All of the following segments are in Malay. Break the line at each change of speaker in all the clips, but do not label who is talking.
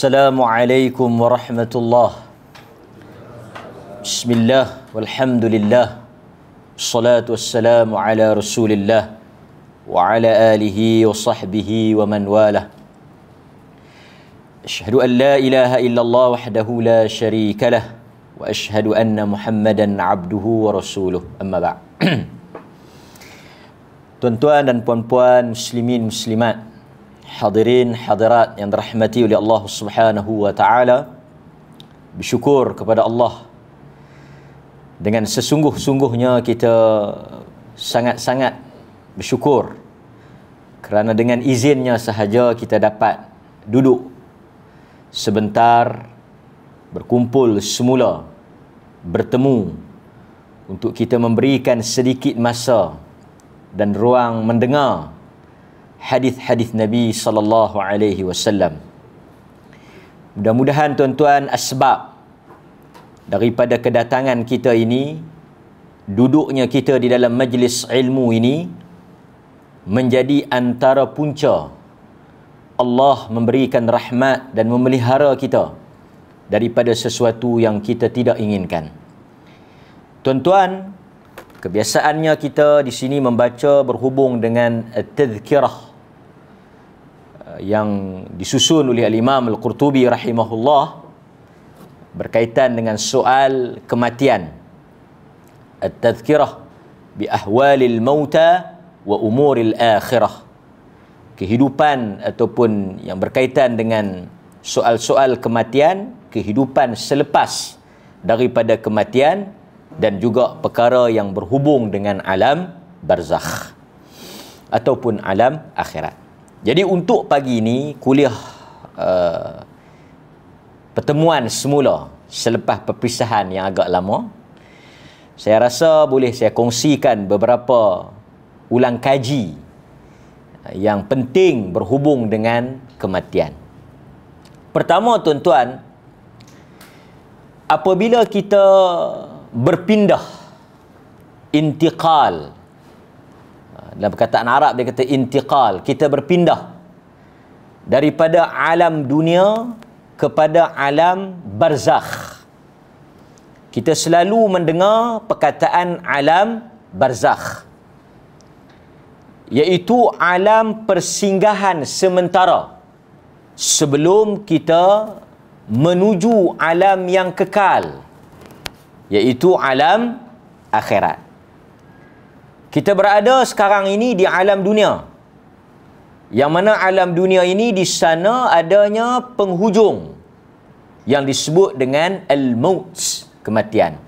السلام عليكم ورحمة الله بسم الله والحمد لله الصلاة والسلام على رسول الله وعلى آله وصحبه ومن والاه أشهد أن لا إله إلا الله وحده لا شريك له وأشهد أن محمدا عبده ورسوله أما بعد تنتوان tuan dan puan-puan muslimin muslimat hadirin hadirat yang dirahmati oleh Allah Subhanahu wa taala bersyukur kepada Allah dengan sesungguh-sungguhnya kita sangat-sangat bersyukur kerana dengan izinnya sahaja kita dapat duduk sebentar berkumpul semula bertemu untuk kita memberikan sedikit masa dan ruang mendengar hadis-hadis Nabi sallallahu alaihi wasallam. Mudah-mudahan tuan-tuan asbab daripada kedatangan kita ini duduknya kita di dalam majlis ilmu ini menjadi antara punca Allah memberikan rahmat dan memelihara kita daripada sesuatu yang kita tidak inginkan. Tuan-tuan, kebiasaannya kita di sini membaca berhubung dengan tazkirah yang disusun oleh al-Imam Al-Qurtubi rahimahullah berkaitan dengan soal kematian at-tadhkirah bi ahwalil mauta wa umuril akhirah kehidupan ataupun yang berkaitan dengan soal-soal kematian kehidupan selepas daripada kematian dan juga perkara yang berhubung dengan alam barzakh ataupun alam akhirat jadi untuk pagi ini kuliah uh, pertemuan semula selepas perpisahan yang agak lama. Saya rasa boleh saya kongsikan beberapa ulang kaji uh, yang penting berhubung dengan kematian. Pertama tuan-tuan, apabila kita berpindah intiqal dalam perkataan Arab dia kata intiqal kita berpindah daripada alam dunia kepada alam barzakh kita selalu mendengar perkataan alam barzakh iaitu alam persinggahan sementara sebelum kita menuju alam yang kekal iaitu alam akhirat kita berada sekarang ini di alam dunia. Yang mana alam dunia ini di sana adanya penghujung yang disebut dengan al-maut, kematian.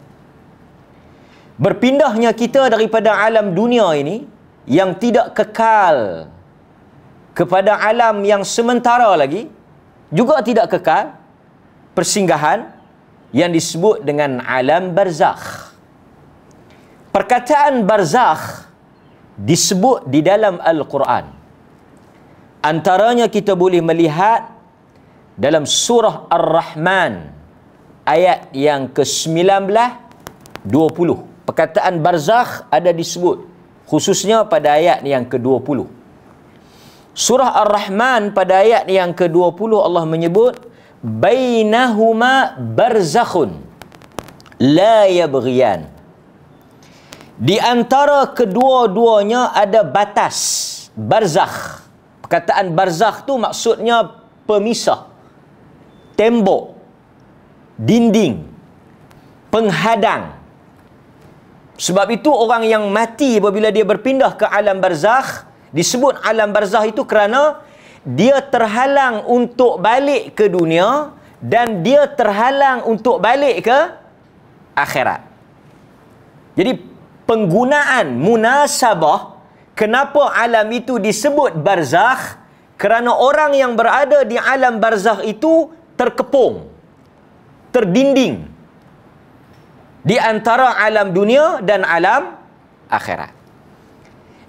Berpindahnya kita daripada alam dunia ini yang tidak kekal kepada alam yang sementara lagi juga tidak kekal persinggahan yang disebut dengan alam barzakh. Perkataan barzakh disebut di dalam Al-Quran. Antaranya kita boleh melihat dalam surah Ar-Rahman ayat yang ke-19 20. Perkataan barzakh ada disebut khususnya pada ayat yang ke-20. Surah Ar-Rahman pada ayat yang ke-20 Allah menyebut bainahuma barzakhun la yabghiyan di antara kedua-duanya ada batas barzakh. Perkataan barzakh tu maksudnya pemisah. Tembok. Dinding. Penghadang. Sebab itu orang yang mati apabila dia berpindah ke alam barzakh, disebut alam barzakh itu kerana dia terhalang untuk balik ke dunia dan dia terhalang untuk balik ke akhirat. Jadi penggunaan munasabah kenapa alam itu disebut barzakh kerana orang yang berada di alam barzakh itu terkepung terdinding di antara alam dunia dan alam akhirat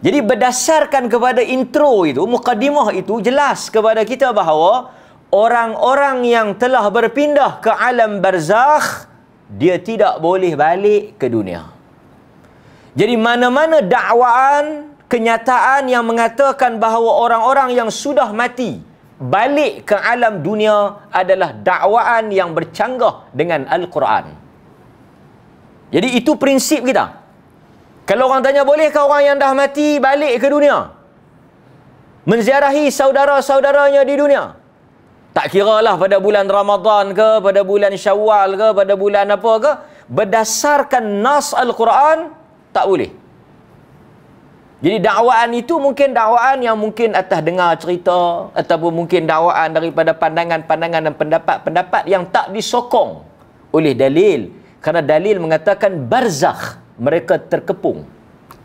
jadi berdasarkan kepada intro itu mukadimah itu jelas kepada kita bahawa orang-orang yang telah berpindah ke alam barzakh dia tidak boleh balik ke dunia. Jadi mana-mana dakwaan, kenyataan yang mengatakan bahawa orang-orang yang sudah mati balik ke alam dunia adalah dakwaan yang bercanggah dengan Al-Quran. Jadi itu prinsip kita. Kalau orang tanya, bolehkah orang yang dah mati balik ke dunia? Menziarahi saudara-saudaranya di dunia? Tak kira lah pada bulan Ramadan ke, pada bulan Syawal ke, pada bulan apa ke. Berdasarkan Nas Al-Quran, tak boleh. Jadi dakwaan itu mungkin dakwaan yang mungkin atas dengar cerita ataupun mungkin dakwaan daripada pandangan-pandangan dan pendapat-pendapat yang tak disokong oleh dalil. Kerana dalil mengatakan barzakh mereka terkepung.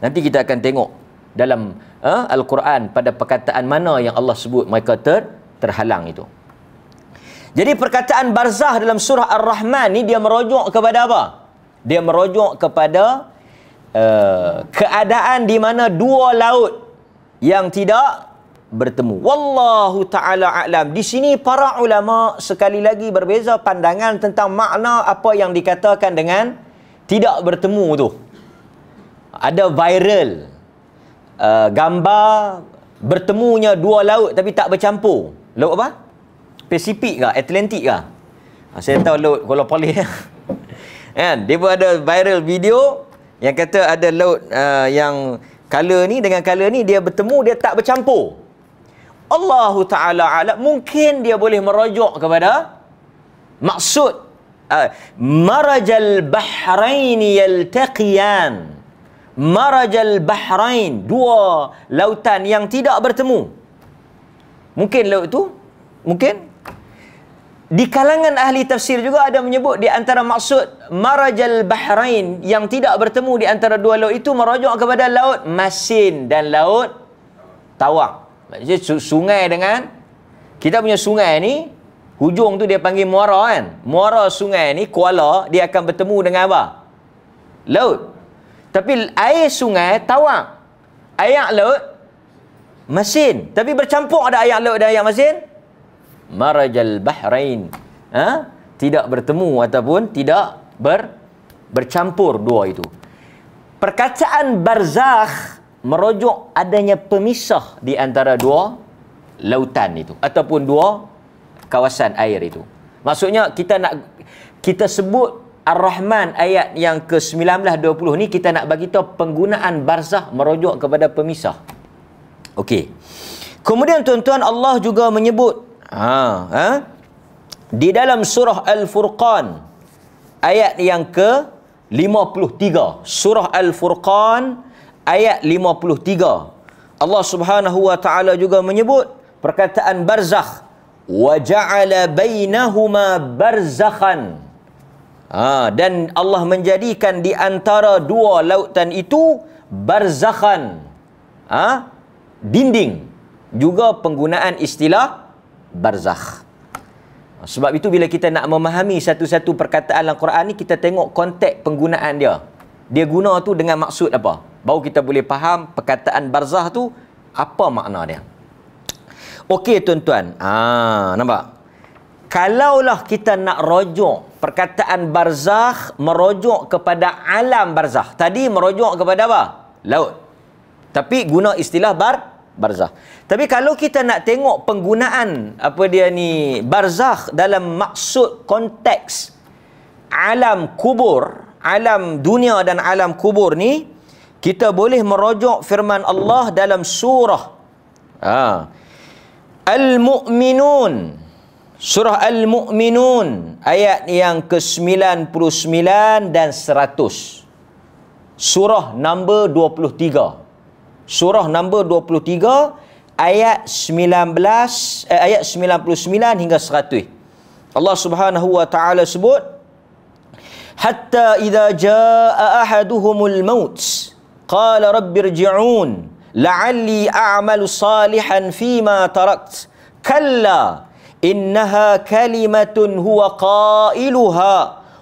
Nanti kita akan tengok dalam uh, Al-Quran pada perkataan mana yang Allah sebut mereka ter, terhalang itu. Jadi perkataan barzakh dalam surah Ar-Rahman ni dia merujuk kepada apa? Dia merujuk kepada Eh, keadaan di mana dua laut yang tidak bertemu. Wallahu taala alam. Di sini para ulama sekali lagi berbeza pandangan tentang makna apa yang dikatakan dengan tidak bertemu tu. Ada viral uh, gambar bertemunya dua laut tapi tak bercampur. Laut apa? Pasifik ke Atlantik ke? Ah, saya tahu laut kalau poli. Kan, dia pun ada viral video yang kata ada laut uh, yang color ni dengan color ni dia bertemu dia tak bercampur. Allahu taala ala mungkin dia boleh merajuk. kepada maksud uh, marajal bahrain yaltaqiyan. Marajal bahrain dua lautan yang tidak bertemu. Mungkin laut tu mungkin di kalangan ahli tafsir juga ada menyebut di antara maksud marajal bahrain yang tidak bertemu di antara dua laut itu merujuk kepada laut masin dan laut tawang. Maksudnya sungai dengan kita punya sungai ni hujung tu dia panggil muara kan. Muara sungai ni Kuala dia akan bertemu dengan apa? Laut. Tapi air sungai tawang. Air laut masin. Tapi bercampur ada air laut dan air masin? marajal bahrain ha? tidak bertemu ataupun tidak ber bercampur dua itu perkataan barzakh merujuk adanya pemisah di antara dua lautan itu ataupun dua kawasan air itu maksudnya kita nak kita sebut Ar-Rahman ayat yang ke-19 20 ni kita nak bagi tahu penggunaan barzah merujuk kepada pemisah. Okey. Kemudian tuan-tuan Allah juga menyebut Ha, ha? Di dalam surah Al-Furqan ayat yang ke 53 surah Al-Furqan ayat 53 Allah Subhanahu wa taala juga menyebut perkataan barzakh wa ja'ala bainahuma barzakhan ha, dan Allah menjadikan di antara dua lautan itu barzakhan ha, dinding juga penggunaan istilah barzakh. Sebab itu bila kita nak memahami satu-satu perkataan dalam Quran ni kita tengok konteks penggunaan dia. Dia guna tu dengan maksud apa? Baru kita boleh faham perkataan barzah tu apa makna dia. Okey tuan-tuan. Ha nampak? Kalaulah kita nak rojok perkataan barzah merojok kepada alam barzah. Tadi merojok kepada apa? Laut. Tapi guna istilah bar barzah. Tapi kalau kita nak tengok penggunaan apa dia ni barzakh dalam maksud konteks alam kubur, alam dunia dan alam kubur ni kita boleh merujuk firman Allah dalam surah ha. Al-Mu'minun Surah Al-Mu'minun Ayat yang ke-99 dan 100 Surah number 23 Surah number ayat 19 eh, ayat 99 hingga 100. Allah Subhanahu wa taala sebut hatta idza jaa ahaduhumul maut qala rabbirji'un la'alli a'malu salihan fima tarakt kalla innaha kalimatun huwa qailuha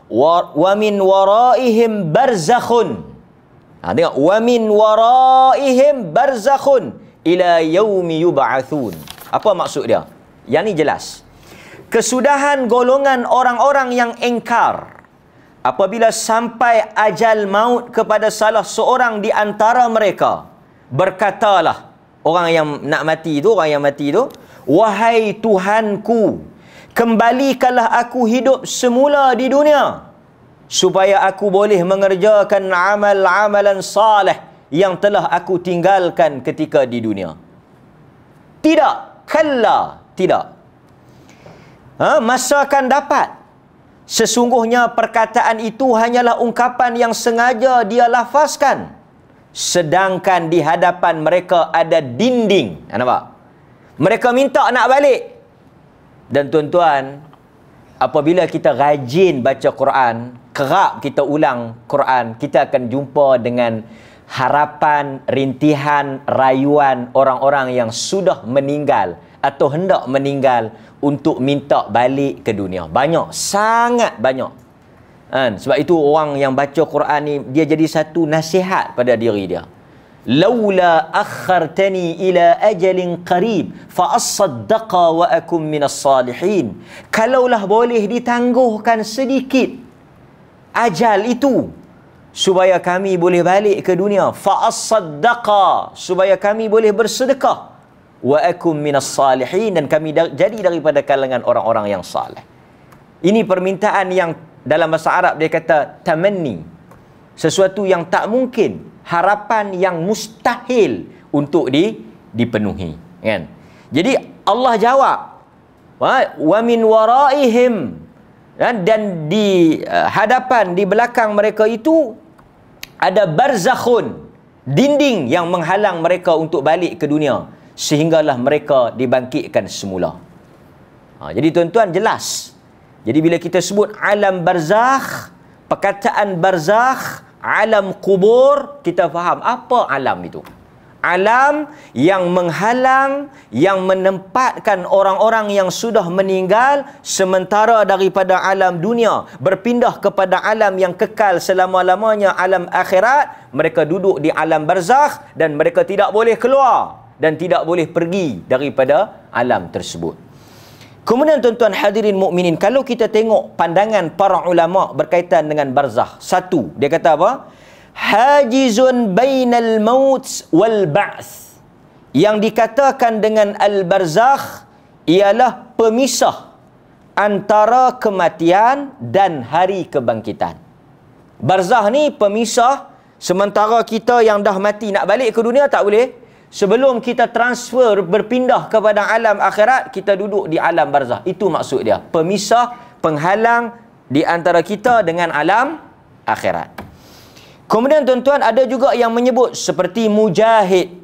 wa min waraihim barzakhun ha, tengok wa min waraihim barzakhun ila yaumi yub'atsun. Apa maksud dia? Yang ni jelas. Kesudahan golongan orang-orang yang engkar apabila sampai ajal maut kepada salah seorang di antara mereka berkatalah orang yang nak mati tu orang yang mati tu wahai tuhanku kembalikanlah aku hidup semula di dunia supaya aku boleh mengerjakan amal-amalan saleh yang telah aku tinggalkan ketika di dunia. Tidak. Kalla. Tidak. Ha? Masa akan dapat. Sesungguhnya perkataan itu hanyalah ungkapan yang sengaja dia lafazkan. Sedangkan di hadapan mereka ada dinding. Ha, nampak? Mereka minta nak balik. Dan tuan-tuan, apabila kita rajin baca Quran, kerap kita ulang Quran, kita akan jumpa dengan harapan, rintihan, rayuan orang-orang yang sudah meninggal atau hendak meninggal untuk minta balik ke dunia. Banyak, sangat banyak. Kan? Sebab itu orang yang baca Quran ni dia jadi satu nasihat pada diri dia. Laula akhartani ila ajalin qarib fa asaddaqa wa akum min as-salihin. Kalaulah boleh ditangguhkan sedikit ajal itu, supaya kami boleh balik ke dunia fa asaddaqa supaya kami boleh bersedekah wa akum minas salihin dan kami da- jadi daripada kalangan orang-orang yang saleh ini permintaan yang dalam bahasa Arab dia kata tamanni sesuatu yang tak mungkin harapan yang mustahil untuk di dipenuhi kan jadi Allah jawab wa min waraihim kan? dan di eh, hadapan di belakang mereka itu ada barzakhun dinding yang menghalang mereka untuk balik ke dunia sehinggalah mereka dibangkitkan semula ha, jadi tuan-tuan jelas jadi bila kita sebut alam barzakh perkataan barzakh alam kubur kita faham apa alam itu alam yang menghalang yang menempatkan orang-orang yang sudah meninggal sementara daripada alam dunia berpindah kepada alam yang kekal selama-lamanya alam akhirat mereka duduk di alam barzakh dan mereka tidak boleh keluar dan tidak boleh pergi daripada alam tersebut Kemudian tuan-tuan hadirin mukminin kalau kita tengok pandangan para ulama berkaitan dengan barzakh satu dia kata apa hajizun bainal maut wal ba'ts yang dikatakan dengan al barzakh ialah pemisah antara kematian dan hari kebangkitan barzakh ni pemisah sementara kita yang dah mati nak balik ke dunia tak boleh sebelum kita transfer berpindah kepada alam akhirat kita duduk di alam barzakh itu maksud dia pemisah penghalang di antara kita dengan alam akhirat. Kemudian tuan-tuan ada juga yang menyebut seperti Mujahid.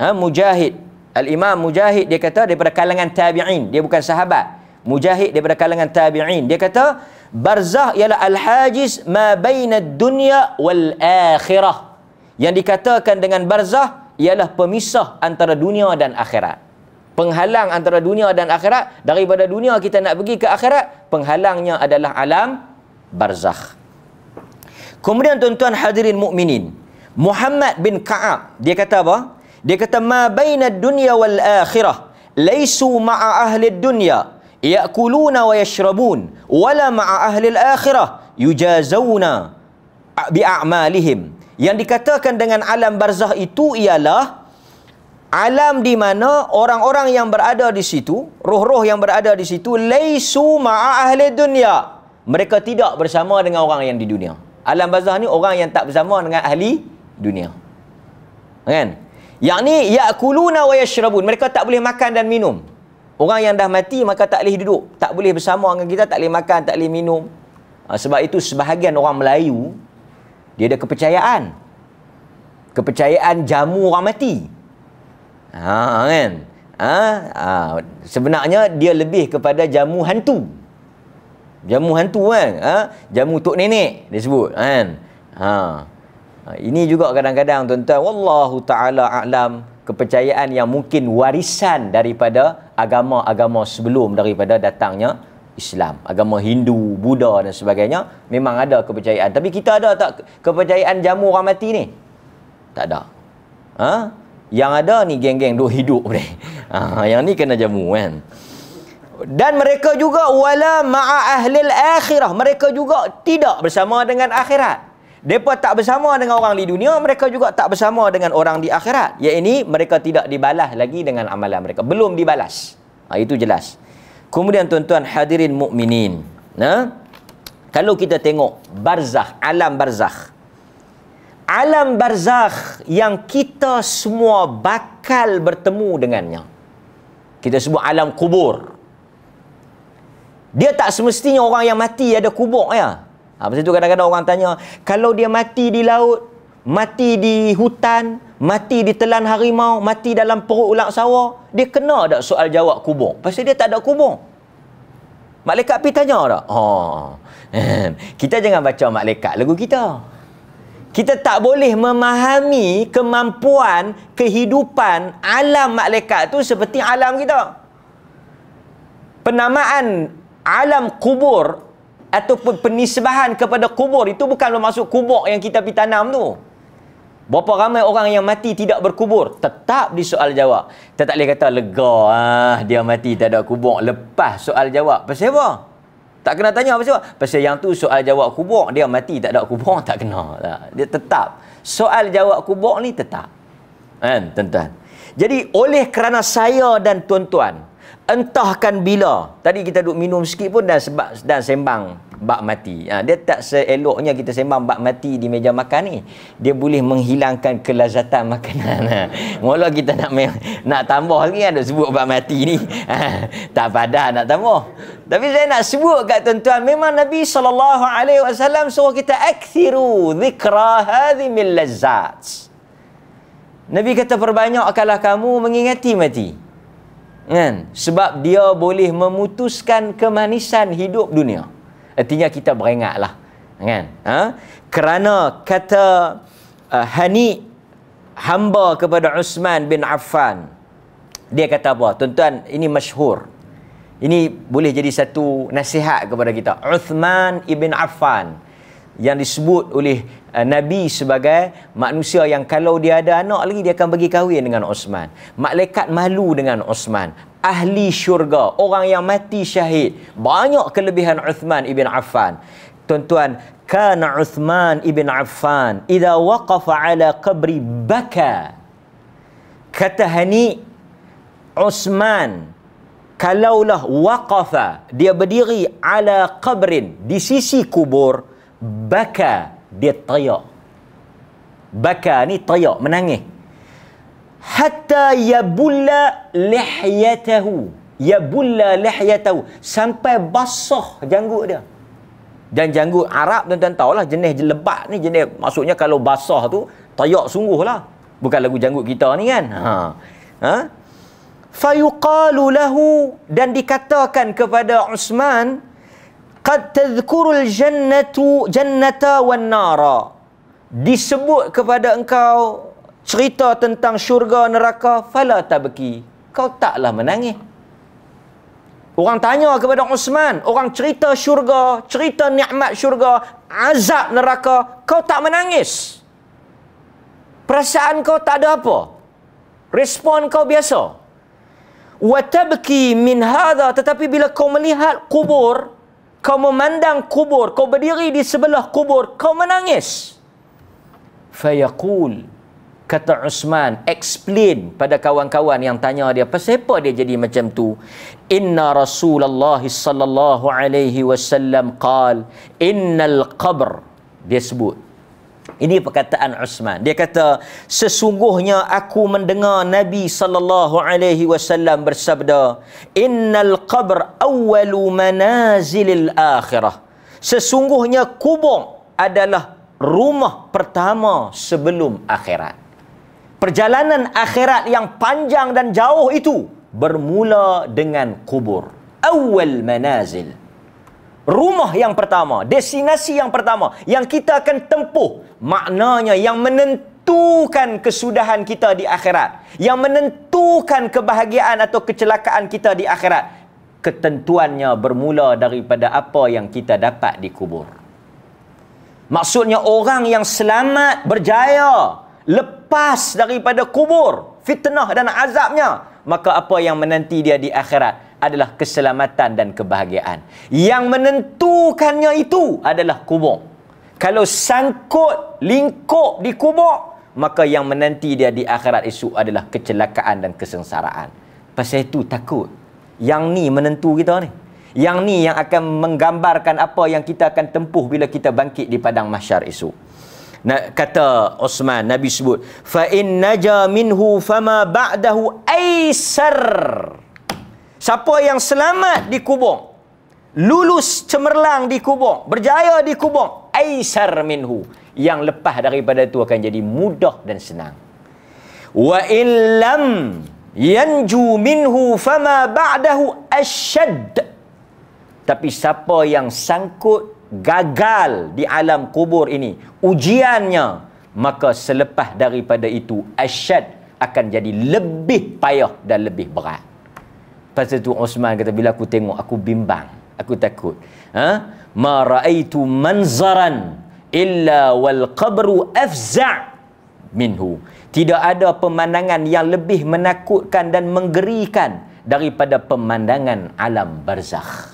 Ha, Mujahid. Al-Imam Mujahid dia kata daripada kalangan tabi'in. Dia bukan sahabat. Mujahid daripada kalangan tabi'in. Dia kata, Barzah ialah al-hajiz ma baina dunya wal-akhirah. Yang dikatakan dengan barzah ialah pemisah antara dunia dan akhirat. Penghalang antara dunia dan akhirat. Daripada dunia kita nak pergi ke akhirat, penghalangnya adalah alam barzah. Kemudian tuan-tuan hadirin mukminin, Muhammad bin Ka'ab, dia kata apa? Dia kata ma baina dunya wal akhirah laisu ma'a ahli dunya ya'kuluna wa yashrabun wala ma'a ahli al akhirah yujazawna bi a'malihim. Yang dikatakan dengan alam barzah itu ialah alam di mana orang-orang yang berada di situ, roh-roh yang berada di situ laisu ma'a ahli dunya. Mereka tidak bersama dengan orang yang di dunia. Alam barzah ni orang yang tak bersama dengan ahli dunia. Kan? Yang ni yakuluna wa yashrabun. Mereka tak boleh makan dan minum. Orang yang dah mati maka tak boleh duduk, tak boleh bersama dengan kita, tak boleh makan, tak boleh minum. Ha, sebab itu sebahagian orang Melayu dia ada kepercayaan. Kepercayaan jamu orang mati. Ha kan? Ha, ha. sebenarnya dia lebih kepada jamu hantu jamu hantu kan ha? jamu tok nenek dia sebut kan ha. ha. ini juga kadang-kadang tuan-tuan wallahu taala alam kepercayaan yang mungkin warisan daripada agama-agama sebelum daripada datangnya Islam agama Hindu Buddha dan sebagainya memang ada kepercayaan tapi kita ada tak kepercayaan jamu orang mati ni tak ada ha? yang ada ni geng-geng duk hidup ni ha, yang ni kena jamu kan dan mereka juga wala ma'a ahlil akhirah mereka juga tidak bersama dengan akhirat depa tak bersama dengan orang di dunia mereka juga tak bersama dengan orang di akhirat iaitu mereka tidak dibalas lagi dengan amalan mereka belum dibalas ha, itu jelas kemudian tuan-tuan hadirin mukminin nah ha? kalau kita tengok barzakh alam barzakh alam barzakh yang kita semua bakal bertemu dengannya kita sebut alam kubur dia tak semestinya orang yang mati ada kubur ya. Ha, masa tu kadang-kadang orang tanya, kalau dia mati di laut, mati di hutan, mati di telan harimau, mati dalam perut ulak sawah, dia kena tak soal jawab kubur? Pasal dia tak ada kubur. Malaikat pergi tanya tak? Ha. kita jangan baca malaikat lagu kita. Kita tak boleh memahami kemampuan kehidupan alam malaikat tu seperti alam kita. Penamaan alam kubur ataupun penisbahan kepada kubur itu bukan bermaksud kubur yang kita pergi tanam tu. Berapa ramai orang yang mati tidak berkubur? Tetap di soal jawab. Kita tak boleh kata lega ah, dia mati tak ada kubur. Lepas soal jawab. Pasal apa? Tak kena tanya pasal apa? Pasal yang tu soal jawab kubur. Dia mati tak ada kubur. Tak kena. Tak. Dia tetap. Soal jawab kubur ni tetap. Kan? Tuan-tuan. Jadi oleh kerana saya dan tuan-tuan entahkan bila tadi kita duk minum sikit pun dah sebab dah sembang bak mati. Ha, dia tak seeloknya kita sembang bak mati di meja makan ni. Dia boleh menghilangkan kelazatan makanan. Ha. Mula kita nak nak tambah lagi ada sebut bak mati ni. Ha, tak padah nak tambah. Tapi saya nak sebut kat tuan-tuan memang Nabi sallallahu alaihi wasallam suruh kita akthiru zikra hadhi min Nabi kata perbanyaklah kamu mengingati mati kan sebab dia boleh memutuskan kemanisan hidup dunia artinya kita beringatlah kan ha kerana kata uh, hani hamba kepada Uthman bin Affan dia kata apa tuan-tuan ini masyhur ini boleh jadi satu nasihat kepada kita Uthman ibn Affan yang disebut oleh uh, Nabi sebagai manusia yang kalau dia ada anak lagi dia akan bagi kahwin dengan Osman. Malaikat malu dengan Osman. Ahli syurga, orang yang mati syahid. Banyak kelebihan Uthman ibn Affan. Tuan-tuan, kana Uthman ibn Affan idha waqafa ala qabri baka. Kata Hani, Uthman kalaulah waqafa dia berdiri ala qabrin di sisi kubur baka dia tayak baka ni tayak menangis hatta yabulla lihyatahu yabulla lihyatahu sampai basah janggut dia dan janggut Arab tuan-tuan tahulah jenis lebat ni jenis maksudnya kalau basah tu tayak sungguh lah bukan lagu janggut kita ni kan ha ha fayuqalu lahu dan dikatakan kepada Uthman qad tadhkurul jannatu jannata wan nara disebut kepada engkau cerita tentang syurga neraka fala tabki kau taklah menangis orang tanya kepada Uthman orang cerita syurga cerita nikmat syurga azab neraka kau tak menangis perasaan kau tak ada apa respon kau biasa wa tabki min hadha tetapi bila kau melihat kubur kau memandang kubur, kau berdiri di sebelah kubur, kau menangis. Fayaqul, kata Usman, explain pada kawan-kawan yang tanya dia, pasal dia jadi macam tu? Inna Rasulullah sallallahu alaihi wasallam Qaal innal qabr, dia sebut, ini perkataan Uthman. Dia kata, sesungguhnya aku mendengar Nabi sallallahu alaihi wasallam bersabda, "Innal qabr awwalu manazilil akhirah." Sesungguhnya kubur adalah rumah pertama sebelum akhirat. Perjalanan akhirat yang panjang dan jauh itu bermula dengan kubur. Awal manazil rumah yang pertama, destinasi yang pertama yang kita akan tempuh. Maknanya yang menentukan kesudahan kita di akhirat. Yang menentukan kebahagiaan atau kecelakaan kita di akhirat. Ketentuannya bermula daripada apa yang kita dapat di kubur. Maksudnya orang yang selamat berjaya lepas daripada kubur, fitnah dan azabnya, maka apa yang menanti dia di akhirat? adalah keselamatan dan kebahagiaan. Yang menentukannya itu adalah kubur. Kalau sangkut lingkup di kubur, maka yang menanti dia di akhirat esok adalah kecelakaan dan kesengsaraan. Pasal itu takut. Yang ni menentu kita ni. Yang ni yang akan menggambarkan apa yang kita akan tempuh bila kita bangkit di padang mahsyar esok. nak kata Osman Nabi sebut fa in naja minhu fama ba'dahu aisar Siapa yang selamat di kubur. Lulus cemerlang di kubur. Berjaya di kubur. Aisar minhu. Yang lepas daripada itu akan jadi mudah dan senang. Wa in lam yanju minhu fama ba'dahu asyad. Tapi siapa yang sangkut gagal di alam kubur ini. Ujiannya. Maka selepas daripada itu asyad akan jadi lebih payah dan lebih berat. Pasal tu Osman kata bila aku tengok aku bimbang, aku takut. Ha? Ma raaitu manzaran illa wal qabru afza' minhu. Tidak ada pemandangan yang lebih menakutkan dan menggerikan daripada pemandangan alam barzakh.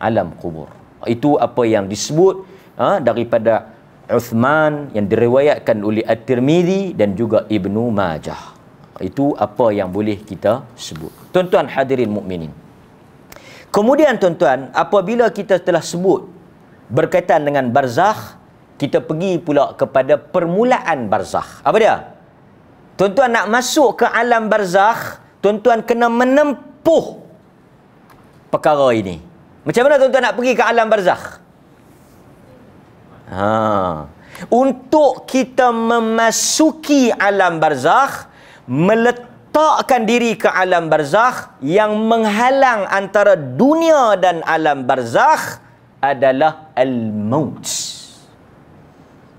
Alam kubur. Itu apa yang disebut ha, daripada Uthman yang diriwayatkan oleh At-Tirmidhi dan juga Ibnu Majah itu apa yang boleh kita sebut tuan-tuan hadirin mukminin kemudian tuan-tuan apabila kita telah sebut berkaitan dengan barzakh kita pergi pula kepada permulaan barzakh apa dia tuan-tuan nak masuk ke alam barzakh tuan-tuan kena menempuh perkara ini macam mana tuan-tuan nak pergi ke alam barzakh ha untuk kita memasuki alam barzakh meletakkan diri ke alam barzakh yang menghalang antara dunia dan alam barzakh adalah al-maut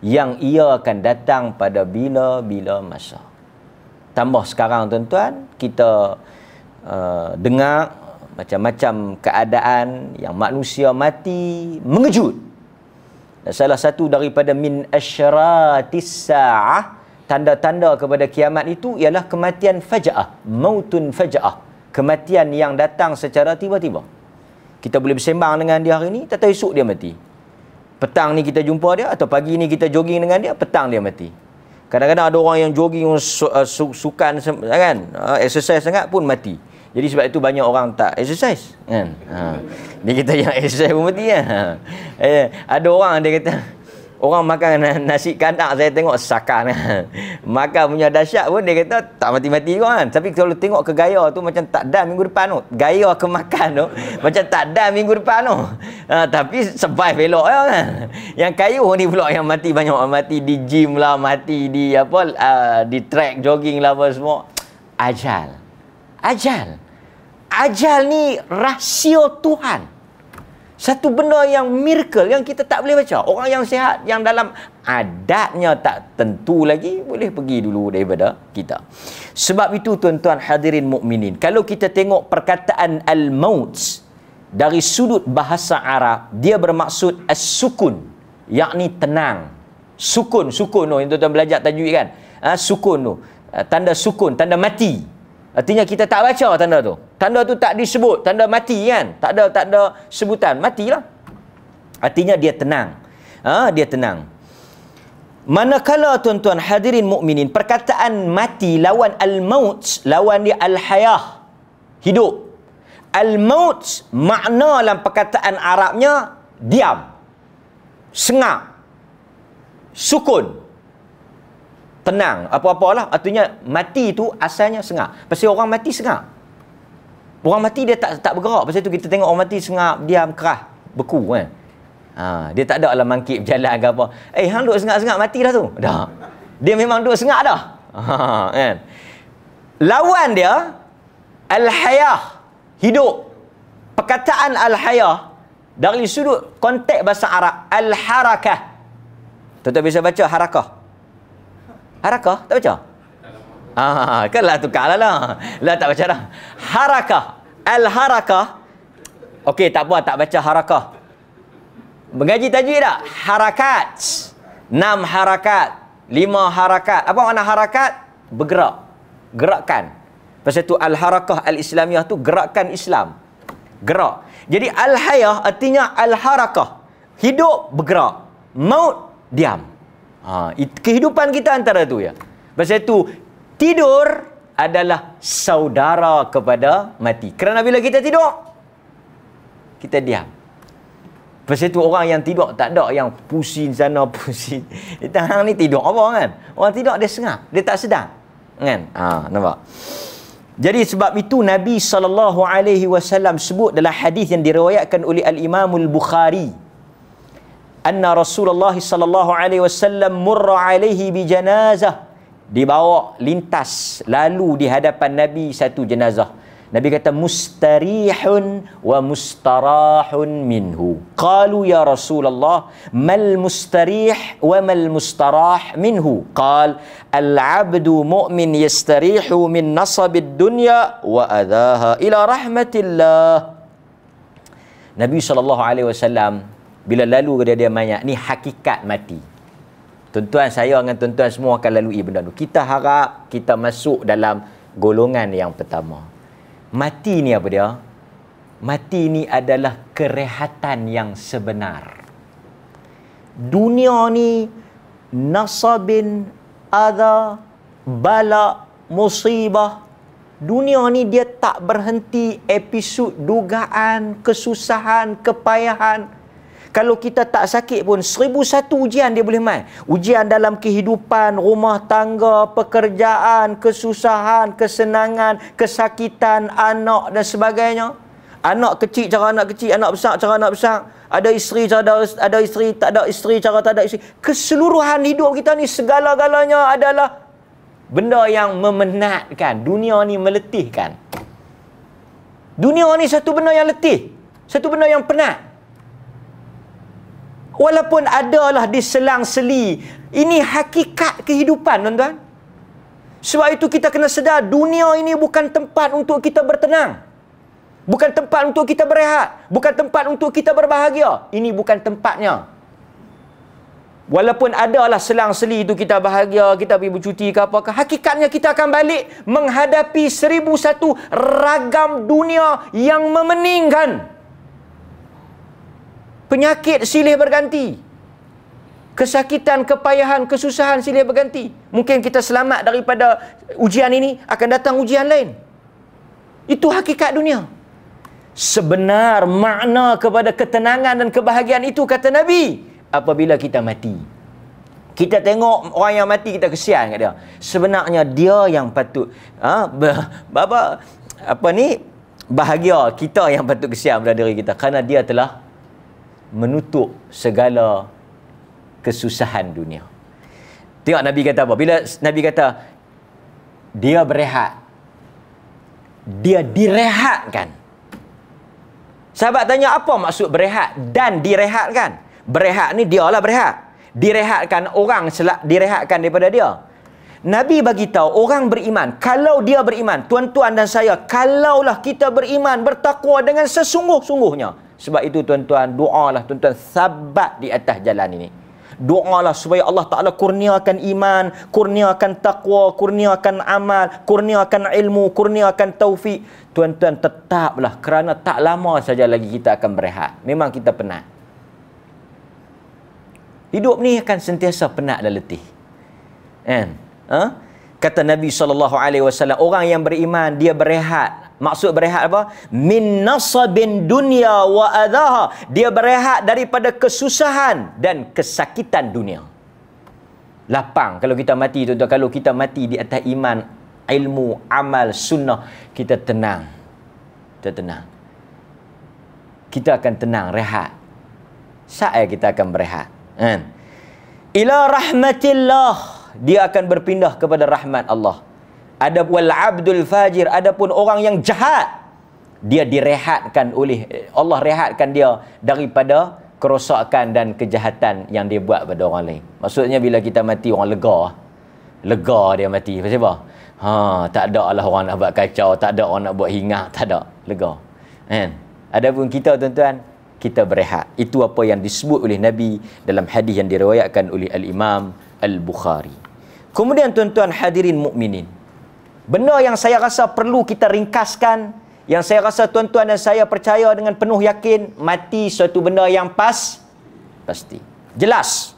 yang ia akan datang pada bila-bila masa. Tambah sekarang tuan-tuan, kita uh, dengar macam-macam keadaan yang manusia mati mengejut. Dan salah satu daripada min asyratis sa'ah tanda-tanda kepada kiamat itu ialah kematian faja'ah, mautun faja'ah, kematian yang datang secara tiba-tiba. Kita boleh bersembang dengan dia hari ini, tak tahu esok dia mati. Petang ni kita jumpa dia atau pagi ni kita jogging dengan dia, petang dia mati. Kadang-kadang ada orang yang jogging uh, uh, sukan eh, kan, uh, exercise sangat pun mati. Jadi sebab itu banyak orang tak exercise kan. Ha. Ni kita yang exercise pun mati kan. Ha. Eh, ada orang dia kata Orang makan nasi kanak saya tengok sakan. makan punya dahsyat pun dia kata tak mati-mati juga kan. Tapi kalau tengok ke gaya tu macam tak dah minggu depan tu. Gaya ke makan tu macam tak dah minggu depan tu. Uh, tapi survive elok ya, kan. Yang kayu ni pula yang mati banyak mati di gym lah, mati di apa uh, di track jogging lah apa semua. Ajal. Ajal. Ajal ni rahsia Tuhan. Satu benda yang miracle yang kita tak boleh baca. Orang yang sihat, yang dalam adatnya tak tentu lagi, boleh pergi dulu daripada kita. Sebab itu, tuan-tuan hadirin mukminin, kalau kita tengok perkataan al-maut dari sudut bahasa Arab, dia bermaksud as-sukun, yakni tenang. Sukun, sukun tu. Yang tuan-tuan belajar tajwid kan? Ha, sukun tu. Ah, tanda sukun, tanda mati. Artinya kita tak baca tanda tu. Tanda tu tak disebut. Tanda mati kan? Tak ada tak ada sebutan. Matilah. Artinya dia tenang. Ha? Dia tenang. Manakala tuan-tuan hadirin mukminin perkataan mati lawan al-maut lawan dia al-hayah hidup al-maut makna dalam perkataan Arabnya diam sengap sukun tenang apa-apalah artinya mati tu asalnya sengak pasal orang mati sengak orang mati dia tak tak bergerak pasal tu kita tengok orang mati sengak diam kerah beku kan ha, dia tak ada alam mangkit berjalan ke apa eh hang duduk sengak-sengak mati dah tu dah dia memang duduk sengak dah ha, kan lawan dia al-hayah hidup perkataan al-hayah dari sudut konteks bahasa Arab al-harakah tuan-tuan bisa baca harakah Harakah? Tak baca? Ah, kan lah tukar lah lah. Lah tak baca lah. Harakah. Al-harakah. Okey, tak apa. Tak baca harakah. Mengaji tajwid tak? Harakat. Enam harakat. Lima harakat. Apa makna harakat? Bergerak. Gerakkan. Pasal tu al-harakah al-islamiyah tu gerakkan Islam. Gerak. Jadi al-hayah artinya al-harakah. Hidup bergerak. Maut diam. Ha, kehidupan kita antara tu ya. Sebab itu tidur adalah saudara kepada mati. Kerana bila kita tidur, kita diam. Sebab itu orang yang tidur tak ada yang pusing sana, pusing. Kita hang ni tidur apa kan? Orang tidur dia sengah, dia tak sedar. Kan? Ha, nampak? Jadi sebab itu Nabi sallallahu alaihi wasallam sebut dalam hadis yang diriwayatkan oleh Al Imam Al Bukhari أن Rasulullah Sallallahu Alaihi Wasallam عليه وسلم مر عليه dibawa lintas lalu di hadapan Nabi satu jenazah. Nabi kata mustarihun wa mustarahun minhu. Qalu ya Rasulullah, mal mustarih wa mal mustarah minhu? Qal al-'abdu mu'min yastarihu min nasab ad-dunya wa adaha ila rahmatillah. Nabi sallallahu alaihi wasallam bila lalu dia dia mayat ni hakikat mati tuan-tuan saya dengan tuan-tuan semua akan lalui benda tu kita harap kita masuk dalam golongan yang pertama mati ni apa dia mati ni adalah kerehatan yang sebenar dunia ni nasabin ada bala musibah dunia ni dia tak berhenti episod dugaan kesusahan kepayahan kalau kita tak sakit pun, seribu satu ujian dia boleh main. Ujian dalam kehidupan, rumah tangga, pekerjaan, kesusahan, kesenangan, kesakitan, anak dan sebagainya. Anak kecil cara anak kecil, anak besar cara anak besar. Ada isteri cara ada, ada isteri, tak ada isteri cara tak ada isteri. Keseluruhan hidup kita ni segala-galanya adalah benda yang memenatkan. Dunia ni meletihkan. Dunia ni satu benda yang letih. Satu benda yang penat. Walaupun adalah diselang-seli. Ini hakikat kehidupan, tuan-tuan. Sebab itu kita kena sedar dunia ini bukan tempat untuk kita bertenang. Bukan tempat untuk kita berehat. Bukan tempat untuk kita berbahagia. Ini bukan tempatnya. Walaupun adalah selang-seli itu kita bahagia, kita pergi bercuti ke apakah. Hakikatnya kita akan balik menghadapi seribu satu ragam dunia yang memeningkan. Penyakit silih berganti. Kesakitan, kepayahan, kesusahan silih berganti. Mungkin kita selamat daripada ujian ini, akan datang ujian lain. Itu hakikat dunia. Sebenar makna kepada ketenangan dan kebahagiaan itu kata Nabi. Apabila kita mati. Kita tengok orang yang mati, kita kesian kat dia. Sebenarnya dia yang patut. Ha, Bapa, apa ni? Bahagia kita yang patut kesian pada diri kita. Kerana dia telah menutup segala kesusahan dunia. Tengok Nabi kata apa? Bila Nabi kata dia berehat. Dia direhatkan. Sahabat tanya apa maksud berehat dan direhatkan? Berehat ni dialah berehat. Direhatkan orang selak direhatkan daripada dia. Nabi bagi tahu orang beriman, kalau dia beriman, tuan-tuan dan saya, kalaulah kita beriman, bertakwa dengan sesungguh-sungguhnya, sebab itu tuan-tuan, doa lah tuan-tuan sabat di atas jalan ini. doa lah supaya Allah Ta'ala kurniakan iman, kurniakan taqwa, kurniakan amal, kurniakan ilmu, kurniakan taufik. Tuan-tuan tetaplah kerana tak lama saja lagi kita akan berehat. Memang kita penat. Hidup ni akan sentiasa penat dan letih. Kan? Ha? Kata Nabi SAW, orang yang beriman, dia berehat. Maksud berehat apa? Min nasabin dunia wa adaha. Dia berehat daripada kesusahan dan kesakitan dunia. Lapang. Kalau kita mati, tuan Kalau kita mati di atas iman, ilmu, amal, sunnah. Kita tenang. Kita tenang. Kita akan tenang, rehat. Saya kita akan berehat. Kan? Ila rahmatillah. Dia akan berpindah kepada rahmat Allah ada wal abdul fajir adapun orang yang jahat dia direhatkan oleh Allah rehatkan dia daripada kerosakan dan kejahatan yang dia buat pada orang lain maksudnya bila kita mati orang lega lega dia mati pasal apa ha tak ada lah orang nak buat kacau tak ada orang nak buat hingah tak ada lega kan adapun kita tuan-tuan kita berehat itu apa yang disebut oleh nabi dalam hadis yang diriwayatkan oleh al-imam al-bukhari kemudian tuan-tuan hadirin mukminin Benda yang saya rasa perlu kita ringkaskan, yang saya rasa tuan-tuan dan saya percaya dengan penuh yakin, mati suatu benda yang pas, pasti. Jelas.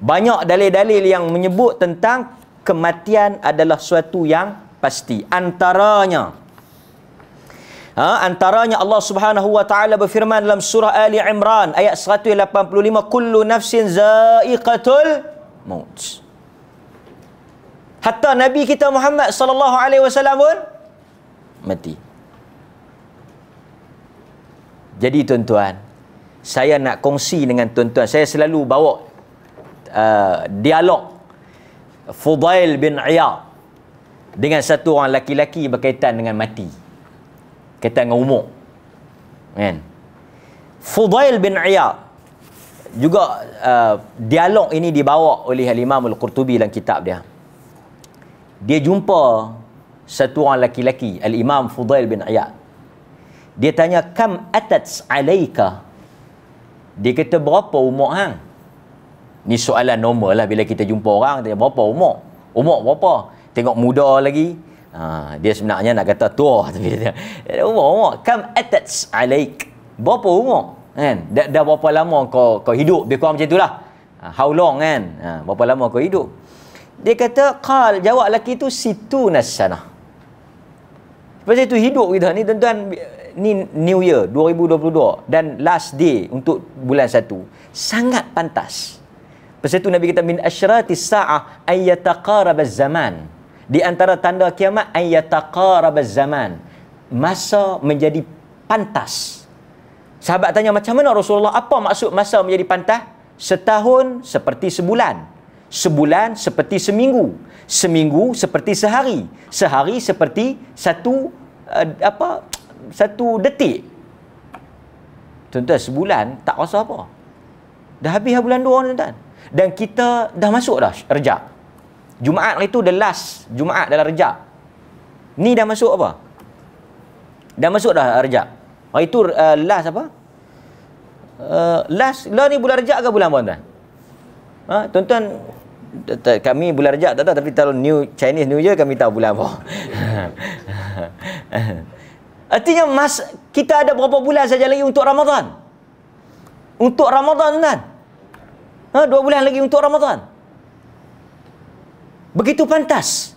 Banyak dalil-dalil yang menyebut tentang kematian adalah suatu yang pasti. Antaranya, ha, antaranya Allah Subhanahu Wa Taala berfirman dalam surah Ali Imran ayat 185, Kullu nafsin zaiqatul maut. Hatta Nabi kita Muhammad sallallahu alaihi wasallam pun mati. Jadi tuan-tuan, saya nak kongsi dengan tuan-tuan. Saya selalu bawa uh, dialog Fudail bin Iyad dengan satu orang lelaki laki berkaitan dengan mati. Berkaitan dengan umur. Kan? Fudail bin Iyad juga uh, dialog ini dibawa oleh Al-Imam Al-Qurtubi dalam kitab dia dia jumpa satu orang lelaki-lelaki al-Imam Fudail bin Iyad dia tanya kam atats alayka dia kata berapa umur hang ni soalan normal lah bila kita jumpa orang tanya berapa umur umur berapa tengok muda lagi ha, dia sebenarnya nak kata tua tapi dia tanya, umur umur kam atats alayk berapa umur kan dah, dah berapa lama kau kau hidup lebih kurang macam itulah ha, how long kan ha, berapa lama kau hidup dia kata qal jawab lelaki tu situ nasana sebab itu hidup kita ni tuan-tuan ni new year 2022 dan last day untuk bulan satu sangat pantas sebab itu Nabi kata min asyrati sa'ah ayyataqarab zaman di antara tanda kiamat ayyataqarab zaman masa menjadi pantas sahabat tanya macam mana Rasulullah apa maksud masa menjadi pantas setahun seperti sebulan sebulan seperti seminggu seminggu seperti sehari sehari seperti satu uh, apa satu detik tuan-tuan sebulan tak rasa apa dah habis dah bulan dua tuan-tuan dan kita dah masuk dah rejak Jumaat hari tu the last Jumaat dalam rejak ni dah masuk apa dah masuk dah rejak hari tu uh, last apa uh, last lah ni bulan rejak ke bulan apa tuan-tuan ha, tuan-tuan kami bulan Rajab tak tahu tapi tahun new Chinese New Year kami tahu bulan apa. Artinya mas kita ada berapa bulan saja lagi untuk Ramadan? Untuk Ramadan kan? Ha, dua bulan lagi untuk Ramadan. Begitu pantas.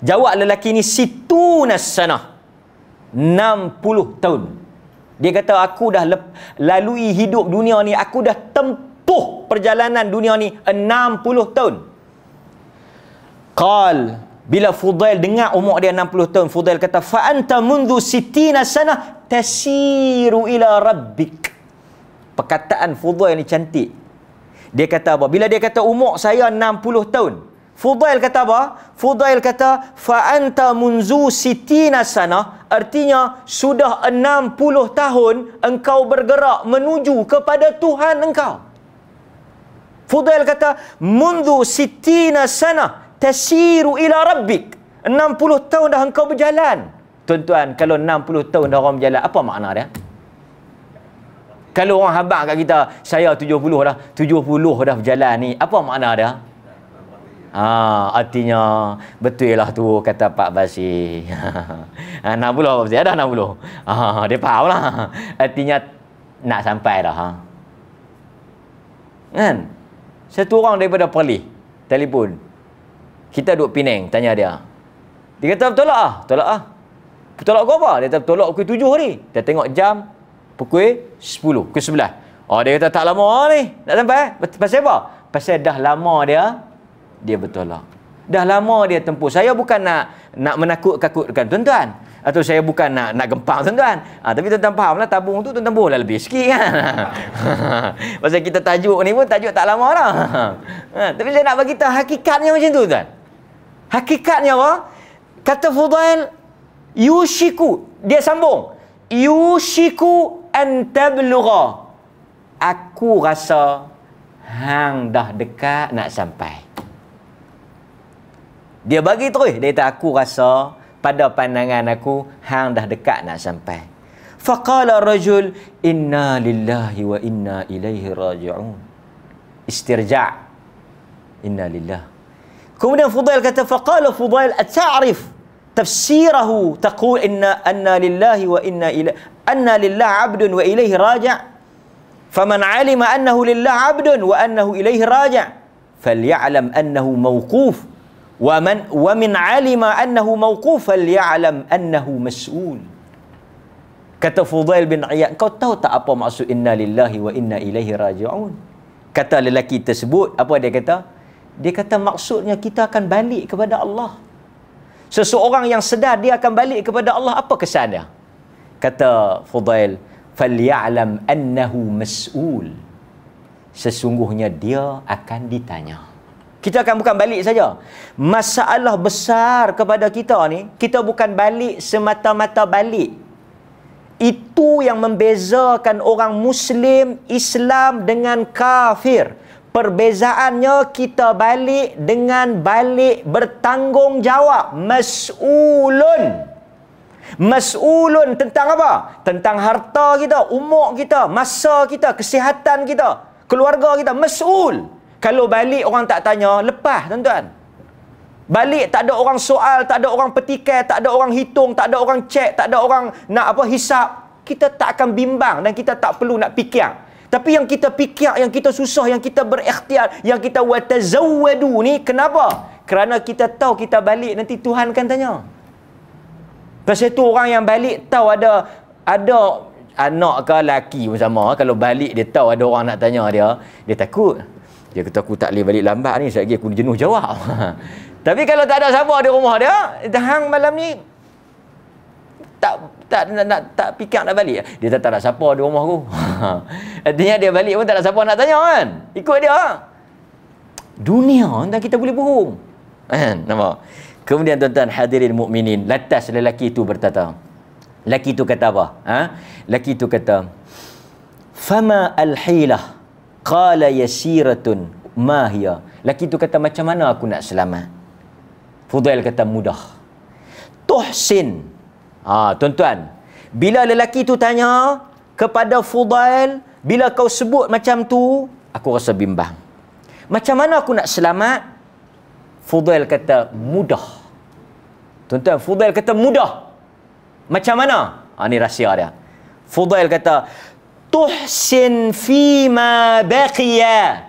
Jawab lelaki ni situ nasana. 60 tahun. Dia kata aku dah lep, lalui hidup dunia ni, aku dah tempat tempuh perjalanan dunia ni 60 tahun. Qal bila Fudail dengar umur dia 60 tahun, Fudail kata fa anta mundu sitina sana tasiru ila rabbik. Perkataan Fudail ni cantik. Dia kata apa? Bila dia kata umur saya 60 tahun, Fudail kata apa? Fudail kata fa anta munzu sitina sana artinya sudah 60 tahun engkau bergerak menuju kepada Tuhan engkau. Fudail kata, "Mundu sitina sana tasiru ila rabbik." 60 tahun dah engkau berjalan. Tuan-tuan, kalau 60 tahun dah orang berjalan, apa makna dia? Kalau orang habaq kat kita, saya 70 dah, 70 dah berjalan ni, apa makna dia? Ha, artinya betul lah tu kata Pak Basi. Ha, 60 Pak Basi, ada 60. Ha, dia faham lah. Artinya nak sampai dah. Ha? Kan? satu orang daripada Perlis telepon. kita duduk Penang tanya dia dia kata betul ah? lah betul lah betul kau apa dia kata betul pukul tujuh hari dia tengok jam pukul sepuluh pukul sebelah oh dia kata tak lama ni nak sampai eh? pasal apa pasal dah lama dia dia betul dah lama dia tempuh saya bukan nak nak menakut-kakutkan tuan-tuan atau saya bukan nak nak gempang tuan-tuan. Ha, tapi tuan-tuan fahamlah tabung tu tuan-tuan bolehlah lebih sikit kan. Pasal kita tajuk ni pun tajuk tak lama dah. ha, tapi saya nak bagi tahu hakikatnya macam tu tuan. Hakikatnya apa? Kata Fudail yushiku dia sambung yushiku an tablugha. Aku rasa hang dah dekat nak sampai. Dia bagi terus dia kata aku rasa pada pandangan aku hang dah dekat nak sampai faqala rajul inna lillahi wa inna ilaihi raji'un istirja' inna lillah kemudian fudail kata faqala fudail ata'rif tafsirahu taqul inna anna lillahi wa inna ila anna lillah abdun wa ilaihi raji' faman 'alima annahu lillah abdun wa annahu ilaihi raji' فليعلم أنه موقوف ومن ومن علم أنه موقوف ليعلم أنه مسؤول Kata Fudail bin Iyad, kau tahu tak apa maksud inna lillahi wa inna ilaihi raji'un? Kata lelaki tersebut, apa dia kata? Dia kata maksudnya kita akan balik kepada Allah. Seseorang yang sedar dia akan balik kepada Allah, apa kesannya? Kata Fudail, فَلْيَعْلَمْ أَنَّهُ مَسْئُولِ Sesungguhnya dia akan ditanya. Kita akan bukan balik saja. Masalah besar kepada kita ni, kita bukan balik semata-mata balik. Itu yang membezakan orang Muslim, Islam dengan kafir. Perbezaannya kita balik dengan balik bertanggungjawab. Mas'ulun. Mas'ulun tentang apa? Tentang harta kita, umur kita, masa kita, kesihatan kita, keluarga kita. Mas'ul. Mas'ul. Kalau balik orang tak tanya, lepas tuan-tuan. Balik tak ada orang soal, tak ada orang petikai, tak ada orang hitung, tak ada orang cek, tak ada orang nak apa hisap. Kita tak akan bimbang dan kita tak perlu nak fikir. Tapi yang kita fikir, yang kita susah, yang kita berikhtiar, yang kita watazawadu ni kenapa? Kerana kita tahu kita balik nanti Tuhan akan tanya. Pasal tu orang yang balik tahu ada ada anak ke laki pun sama. Kalau balik dia tahu ada orang nak tanya dia, dia takut. Dia kata aku tak boleh balik lambat ni sebab aku jenuh jawab. Tapi kalau tak ada siapa di rumah dia, hang malam ni tak tak nak, nak tak pikir nak balik. Dia tak, tak ada siapa di rumah aku. Artinya dia balik pun tak ada siapa nak tanya kan. Ikut dia. Dunia dan kita boleh bohong. Kan? Nama. Kemudian tuan-tuan hadirin mukminin, latas lelaki itu berkata. Lelaki itu kata apa? Ha? Lelaki itu kata, "Fama al-hilah." qala yasiratun ma laki tu kata macam mana aku nak selamat Fudail kata mudah tuhsin ha tuan-tuan bila lelaki tu tanya kepada Fudail bila kau sebut macam tu aku rasa bimbang macam mana aku nak selamat Fudail kata mudah tuan-tuan Fudail kata mudah macam mana ha ni rahsia dia Fudail kata tuhsin fi ma baqiya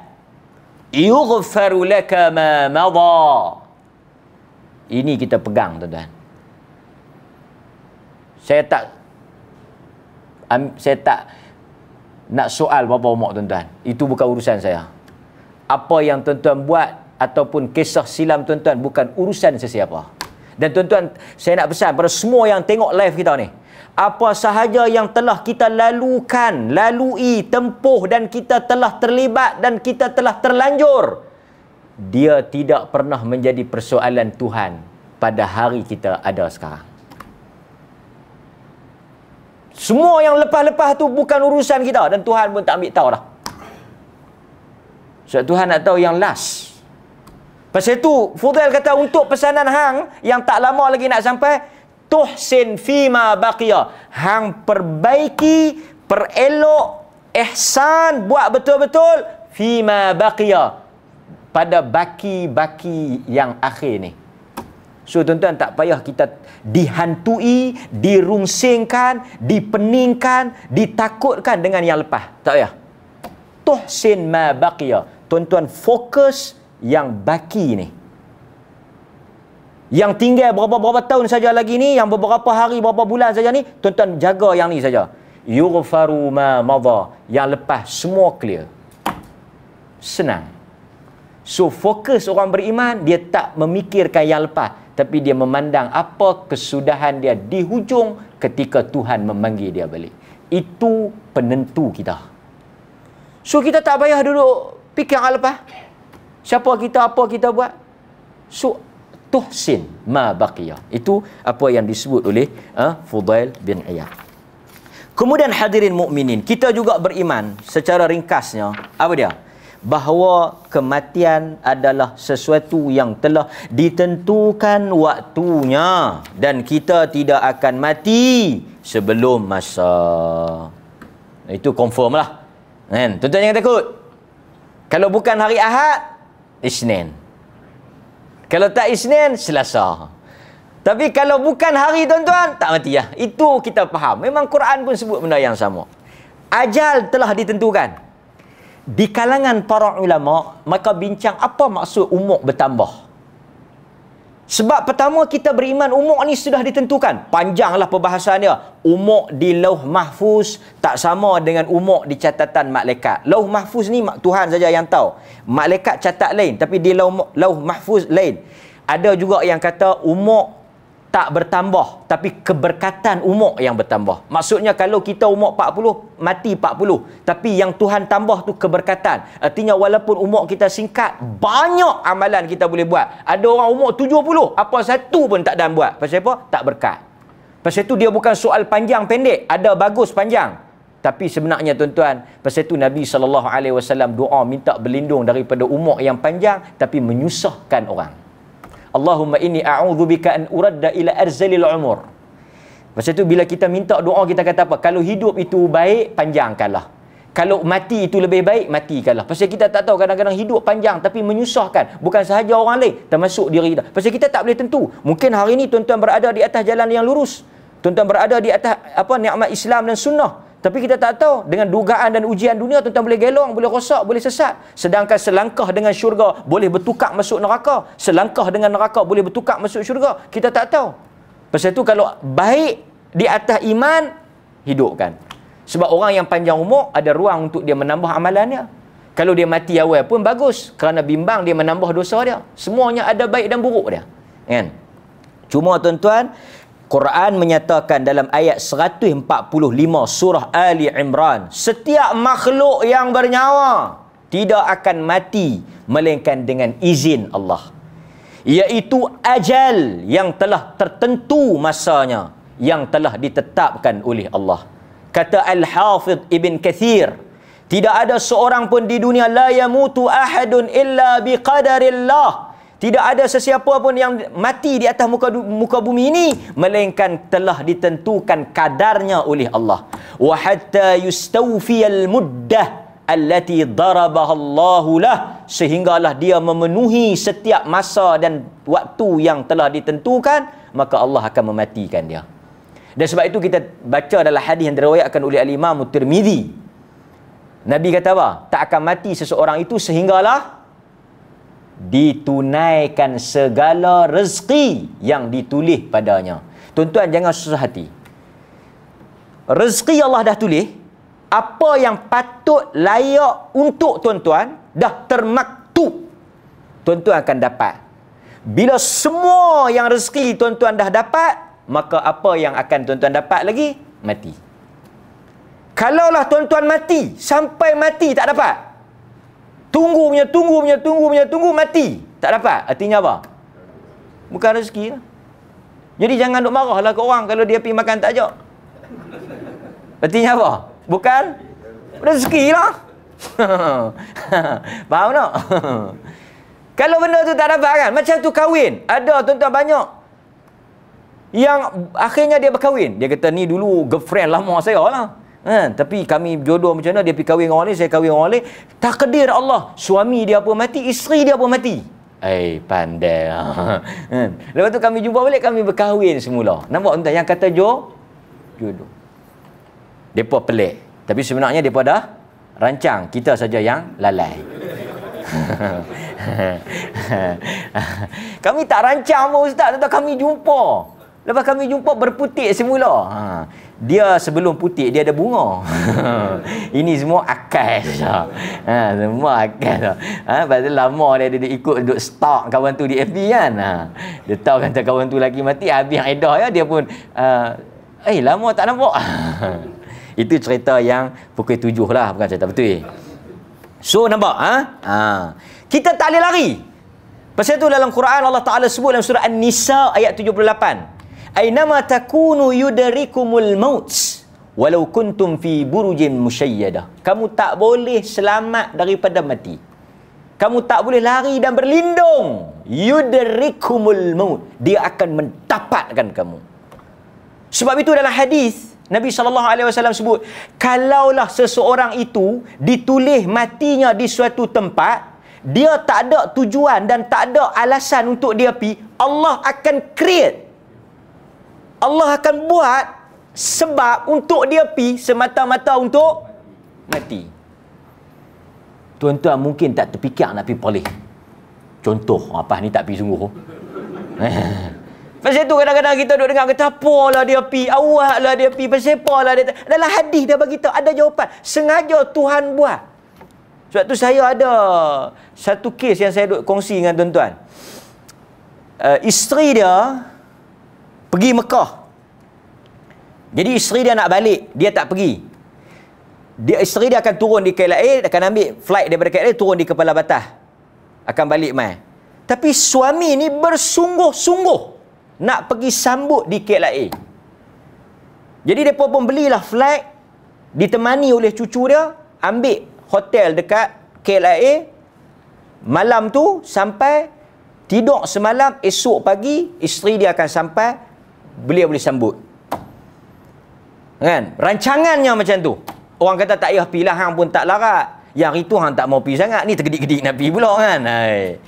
yughfaru laka ma madha ini kita pegang tuan-tuan saya tak saya tak nak soal bapa umak tuan-tuan itu bukan urusan saya apa yang tuan-tuan buat ataupun kisah silam tuan-tuan bukan urusan sesiapa dan tuan-tuan saya nak pesan pada semua yang tengok live kita ni apa sahaja yang telah kita lalukan, lalui, tempuh dan kita telah terlibat dan kita telah terlanjur. Dia tidak pernah menjadi persoalan Tuhan pada hari kita ada sekarang. Semua yang lepas-lepas tu bukan urusan kita dan Tuhan pun tak ambil tahu dah. Sebab so, Tuhan nak tahu yang last. Pasal tu Fudel kata untuk pesanan hang yang tak lama lagi nak sampai, tuhsin fima baqiya. Hang perbaiki, perelok, ihsan, buat betul-betul fima baqiya. Pada baki-baki yang akhir ni. So tuan-tuan tak payah kita dihantui, dirungsingkan, dipeningkan, ditakutkan dengan yang lepas. Tak payah. Tuhsin ma baqiya. Tuan-tuan fokus yang baki ni yang tinggal berapa-berapa tahun saja lagi ni yang beberapa hari beberapa bulan saja ni tuan-tuan jaga yang ni saja yughfaru ma madha yang lepas semua clear senang so fokus orang beriman dia tak memikirkan yang lepas tapi dia memandang apa kesudahan dia di hujung ketika Tuhan memanggil dia balik itu penentu kita so kita tak payah dulu fikir yang lepas siapa kita apa kita buat so tuhsin ma baqiyah. Itu apa yang disebut oleh uh, Fudail bin Iyad. Kemudian hadirin mukminin, kita juga beriman secara ringkasnya, apa dia? Bahawa kematian adalah sesuatu yang telah ditentukan waktunya dan kita tidak akan mati sebelum masa. Itu confirm lah. Kan? Tuan-tuan takut. Kalau bukan hari Ahad, Isnin. Kalau tak Isnin, Selasa. Tapi kalau bukan hari tuan-tuan, tak mati lah. Itu kita faham. Memang Quran pun sebut benda yang sama. Ajal telah ditentukan. Di kalangan para ulama, mereka bincang apa maksud umur bertambah. Sebab pertama kita beriman umur ni sudah ditentukan. Panjanglah perbahasannya. Umur di lauh mahfuz tak sama dengan umur di catatan malaikat. Lauh mahfuz ni Tuhan saja yang tahu. Malaikat catat lain. Tapi di lauh, lauh mahfuz lain. Ada juga yang kata umur tak bertambah tapi keberkatan umur yang bertambah. Maksudnya kalau kita umur 40 mati 40 tapi yang Tuhan tambah tu keberkatan. Artinya walaupun umur kita singkat banyak amalan kita boleh buat. Ada orang umur 70 apa satu pun tak dan buat. Pasal apa? Tak berkat. Pasal itu dia bukan soal panjang pendek. Ada bagus panjang. Tapi sebenarnya tuan-tuan, pasal itu Nabi SAW doa minta berlindung daripada umur yang panjang tapi menyusahkan orang. Allahumma inni a'udhu bika an uradda ila arzalil umur. Masa tu bila kita minta doa kita kata apa? Kalau hidup itu baik, panjangkanlah. Kalau mati itu lebih baik, matikanlah. Pasal kita tak tahu kadang-kadang hidup panjang tapi menyusahkan. Bukan sahaja orang lain, termasuk diri kita. Pasal kita tak boleh tentu. Mungkin hari ini tuan-tuan berada di atas jalan yang lurus. Tuan-tuan berada di atas apa nikmat Islam dan sunnah. Tapi kita tak tahu dengan dugaan dan ujian dunia tentang boleh gelong, boleh rosak, boleh sesat. Sedangkan selangkah dengan syurga boleh bertukar masuk neraka. Selangkah dengan neraka boleh bertukar masuk syurga. Kita tak tahu. Pasal itu kalau baik di atas iman, hidupkan. Sebab orang yang panjang umur ada ruang untuk dia menambah amalannya. Kalau dia mati awal pun bagus kerana bimbang dia menambah dosa dia. Semuanya ada baik dan buruk dia. Kan? Cuma tuan-tuan, Quran menyatakan dalam ayat 145 surah Ali Imran, setiap makhluk yang bernyawa tidak akan mati melainkan dengan izin Allah. Iaitu ajal yang telah tertentu masanya yang telah ditetapkan oleh Allah. Kata Al-Hafidh Ibn Kathir, tidak ada seorang pun di dunia la yamutu ahadun illa biqadarillah. Allah tidak ada sesiapa pun yang mati di atas muka muka bumi ini melainkan telah ditentukan kadarnya oleh Allah wa hatta yustawfi al muddah allati darabah Allah lah sehinggalah dia memenuhi setiap masa dan waktu yang telah ditentukan maka Allah akan mematikan dia dan sebab itu kita baca dalam hadis yang diriwayatkan oleh al-Imam Tirmizi Nabi kata apa? Tak akan mati seseorang itu sehinggalah ditunaikan segala rezeki yang ditulis padanya. Tuan-tuan jangan susah hati. Rezeki Allah dah tulis, apa yang patut layak untuk tuan-tuan dah termaktub. Tuan-tuan akan dapat. Bila semua yang rezeki tuan-tuan dah dapat, maka apa yang akan tuan-tuan dapat lagi? Mati. Kalaulah tuan-tuan mati, sampai mati tak dapat. Tunggu punya, tunggu punya, tunggu punya, tunggu mati. Tak dapat. Artinya apa? Bukan rezeki lah. Jadi jangan duk marah lah ke orang kalau dia pergi makan tak ajak. Artinya apa? Bukan? Rezeki lah. Faham tak? kalau benda tu tak dapat kan? Macam tu kahwin. Ada tuan-tuan banyak. Yang akhirnya dia berkahwin. Dia kata ni dulu girlfriend lama saya lah. Ha, tapi kami jodoh macam mana dia pergi kahwin dengan orang lain saya kahwin dengan orang lain takdir Allah suami dia pun mati isteri dia pun mati Eh, pandai. Ha. Lepas tu kami jumpa balik, kami berkahwin semula. Nampak entah yang kata jo, jodoh. Mereka pelik. Tapi sebenarnya mereka dah rancang. Kita saja yang lalai. kami tak rancang pun ustaz. Tentang kami jumpa. Lepas kami jumpa berputik semula. Ha dia sebelum putih dia ada bunga ini semua akas ya, ya. ha, semua akas ha, pasal lama dia, dia, ikut duduk stalk kawan tu di FB kan ha, dia tahu kata kawan tu lagi mati habis yang edah ya, dia pun uh, eh lama tak nampak itu cerita yang pukul tujuh lah bukan cerita betul eh? so nampak ha? ha? kita tak boleh lari pasal tu dalam Quran Allah Ta'ala sebut dalam surah An-Nisa ayat 78 Aynama takunu yudarikumul maut walau kuntum fi burujin musyayyada. Kamu tak boleh selamat daripada mati. Kamu tak boleh lari dan berlindung. Yudarikumul maut. Dia akan mendapatkan kamu. Sebab itu dalam hadis Nabi sallallahu alaihi wasallam sebut, kalaulah seseorang itu ditulis matinya di suatu tempat, dia tak ada tujuan dan tak ada alasan untuk dia pergi, Allah akan create Allah akan buat sebab untuk dia pi semata-mata untuk mati. Tuan-tuan mungkin tak terfikir nak pi polis. Contoh, apa ni tak pi sungguh. Pasal tu kadang-kadang kita duduk dengar kata apalah dia pi, awaklah dia pi, pasal apalah dia. adalah hadis dah bagi ada jawapan, sengaja Tuhan buat. Sebab tu saya ada satu kes yang saya duk kongsi dengan tuan-tuan. Uh, isteri dia pergi Mekah. Jadi isteri dia nak balik, dia tak pergi. Dia isteri dia akan turun di KLIA, akan ambil flight daripada KLIA turun di Kepala Batas. Akan balik mai. Tapi suami ni bersungguh-sungguh nak pergi sambut di KLIA. Jadi depa pun belilah flight ditemani oleh cucu dia, ambil hotel dekat KLIA. Malam tu sampai tidur semalam, esok pagi isteri dia akan sampai beliau boleh sambut. Kan? Rancangannya macam tu. Orang kata tak payah pilih, lah, hang pun tak larat. Yang hari tu hang tak mau pergi sangat. Ni tergedik-gedik nak pergi pula kan. Hai.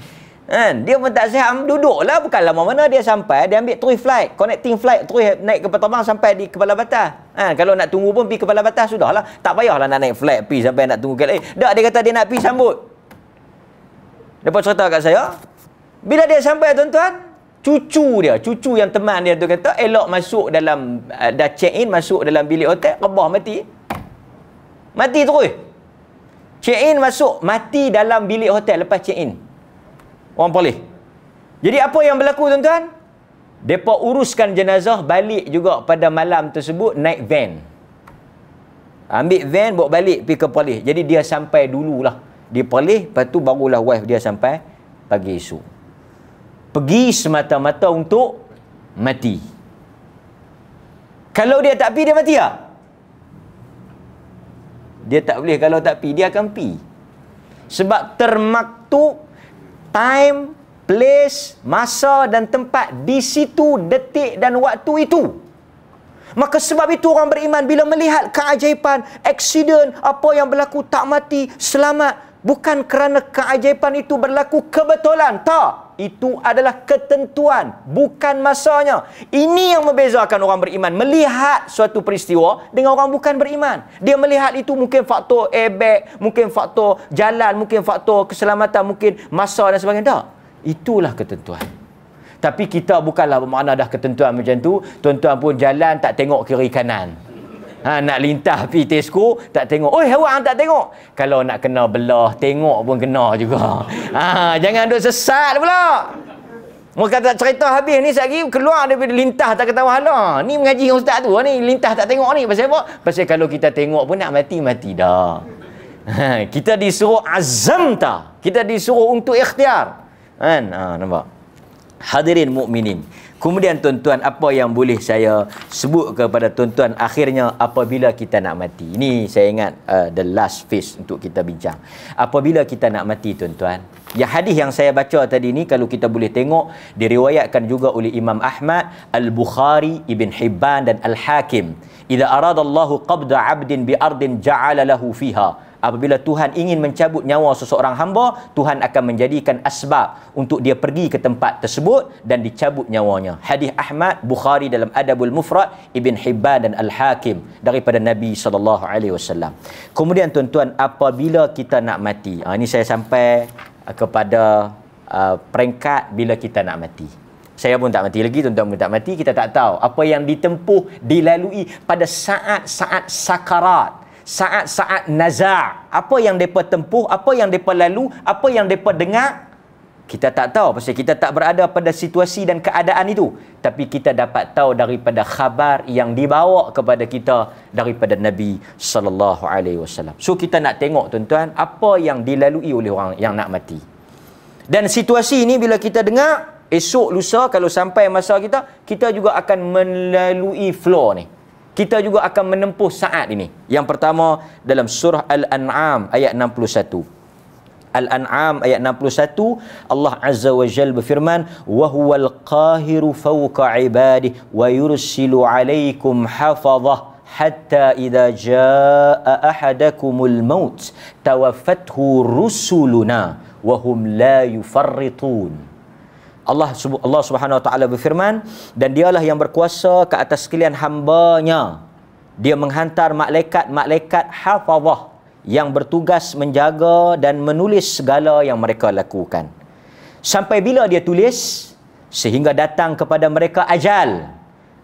Kan? Dia pun tak sihat, Duduklah. lah. Bukan lama mana dia sampai, dia ambil terus flight. Connecting flight, terus naik ke terbang sampai di Kepala Batas. Kan? Kalau nak tunggu pun pergi Kepala Batas, sudahlah. Tak payahlah nak naik flight pergi sampai nak tunggu ke lain. Eh, tak, dia kata dia nak pergi sambut. Dia pun cerita kat saya. Bila dia sampai tuan-tuan, cucu dia, cucu yang teman dia tu kata elok masuk dalam uh, dah check in masuk dalam bilik hotel, rebah mati. Mati terus. Check in masuk, mati dalam bilik hotel lepas check in. Orang boleh. Jadi apa yang berlaku tuan-tuan? Depa uruskan jenazah balik juga pada malam tersebut naik van. Ambil van bawa balik pergi ke Perlis. Jadi dia sampai dululah di Perlis, lepas tu barulah wife dia sampai pagi esok pergi semata-mata untuk mati. Kalau dia tak pergi, dia mati tak? Dia tak boleh kalau tak pergi, dia akan pergi. Sebab termaktub time, place, masa dan tempat di situ, detik dan waktu itu. Maka sebab itu orang beriman bila melihat keajaiban, accident, apa yang berlaku, tak mati, selamat. Bukan kerana keajaiban itu berlaku kebetulan. Tak itu adalah ketentuan bukan masanya ini yang membezakan orang beriman melihat suatu peristiwa dengan orang bukan beriman dia melihat itu mungkin faktor airbag mungkin faktor jalan mungkin faktor keselamatan mungkin masa dan sebagainya tak itulah ketentuan tapi kita bukanlah bermakna dah ketentuan macam tu tuan-tuan pun jalan tak tengok kiri kanan Ha, nak lintah pi Tesco tak tengok. Oi, awak hang tak tengok. Kalau nak kena belah, tengok pun kena juga. Ha, jangan duk sesat pula. Mau kata cerita habis ni satgi keluar daripada lintah tak ketawa hala. Lah. Ni mengaji dengan ustaz tu ni lintah tak tengok ni pasal apa? Pasal kalau kita tengok pun nak mati mati dah. Ha, kita disuruh azam azamta. Kita disuruh untuk ikhtiar. Kan? Ha, nampak. Hadirin mukminin. Kemudian tuan-tuan apa yang boleh saya sebut kepada tuan-tuan akhirnya apabila kita nak mati. Ini saya ingat uh, the last phase untuk kita bincang. Apabila kita nak mati tuan-tuan. Yang hadis yang saya baca tadi ni kalau kita boleh tengok diriwayatkan juga oleh Imam Ahmad, Al-Bukhari, Ibn Hibban dan Al-Hakim. Idza arada Allahu qabda 'abdin bi ardin ja'ala lahu fiha apabila Tuhan ingin mencabut nyawa seseorang hamba, Tuhan akan menjadikan asbab untuk dia pergi ke tempat tersebut dan dicabut nyawanya. Hadis Ahmad Bukhari dalam Adabul Mufrad, Ibn Hibban dan Al-Hakim daripada Nabi sallallahu alaihi wasallam. Kemudian tuan-tuan, apabila kita nak mati. Ha, ini saya sampai ah, kepada uh, peringkat bila kita nak mati. Saya pun tak mati lagi, tuan-tuan pun tak mati. Kita tak tahu apa yang ditempuh, dilalui pada saat-saat sakarat saat-saat nazar. Apa yang mereka tempuh, apa yang mereka lalu, apa yang mereka dengar, kita tak tahu pasal kita tak berada pada situasi dan keadaan itu. Tapi kita dapat tahu daripada khabar yang dibawa kepada kita daripada Nabi sallallahu alaihi wasallam. So kita nak tengok tuan-tuan apa yang dilalui oleh orang yang nak mati. Dan situasi ini bila kita dengar esok lusa kalau sampai masa kita kita juga akan melalui flow ni kita juga akan menempuh saat ini. Yang pertama dalam surah Al-An'am ayat 61. Al-An'am ayat 61 Allah Azza wa Jal berfirman wa huwal qahiru fawqa ibadi wa yursilu alaikum hafazah hatta idza jaa ahadakumul maut tawaffathu rusuluna wa la yufarritun Allah Allah Subhanahu Wa Taala berfirman dan dialah yang berkuasa ke atas sekalian hambanya. Dia menghantar malaikat-malaikat hafazah yang bertugas menjaga dan menulis segala yang mereka lakukan. Sampai bila dia tulis? Sehingga datang kepada mereka ajal.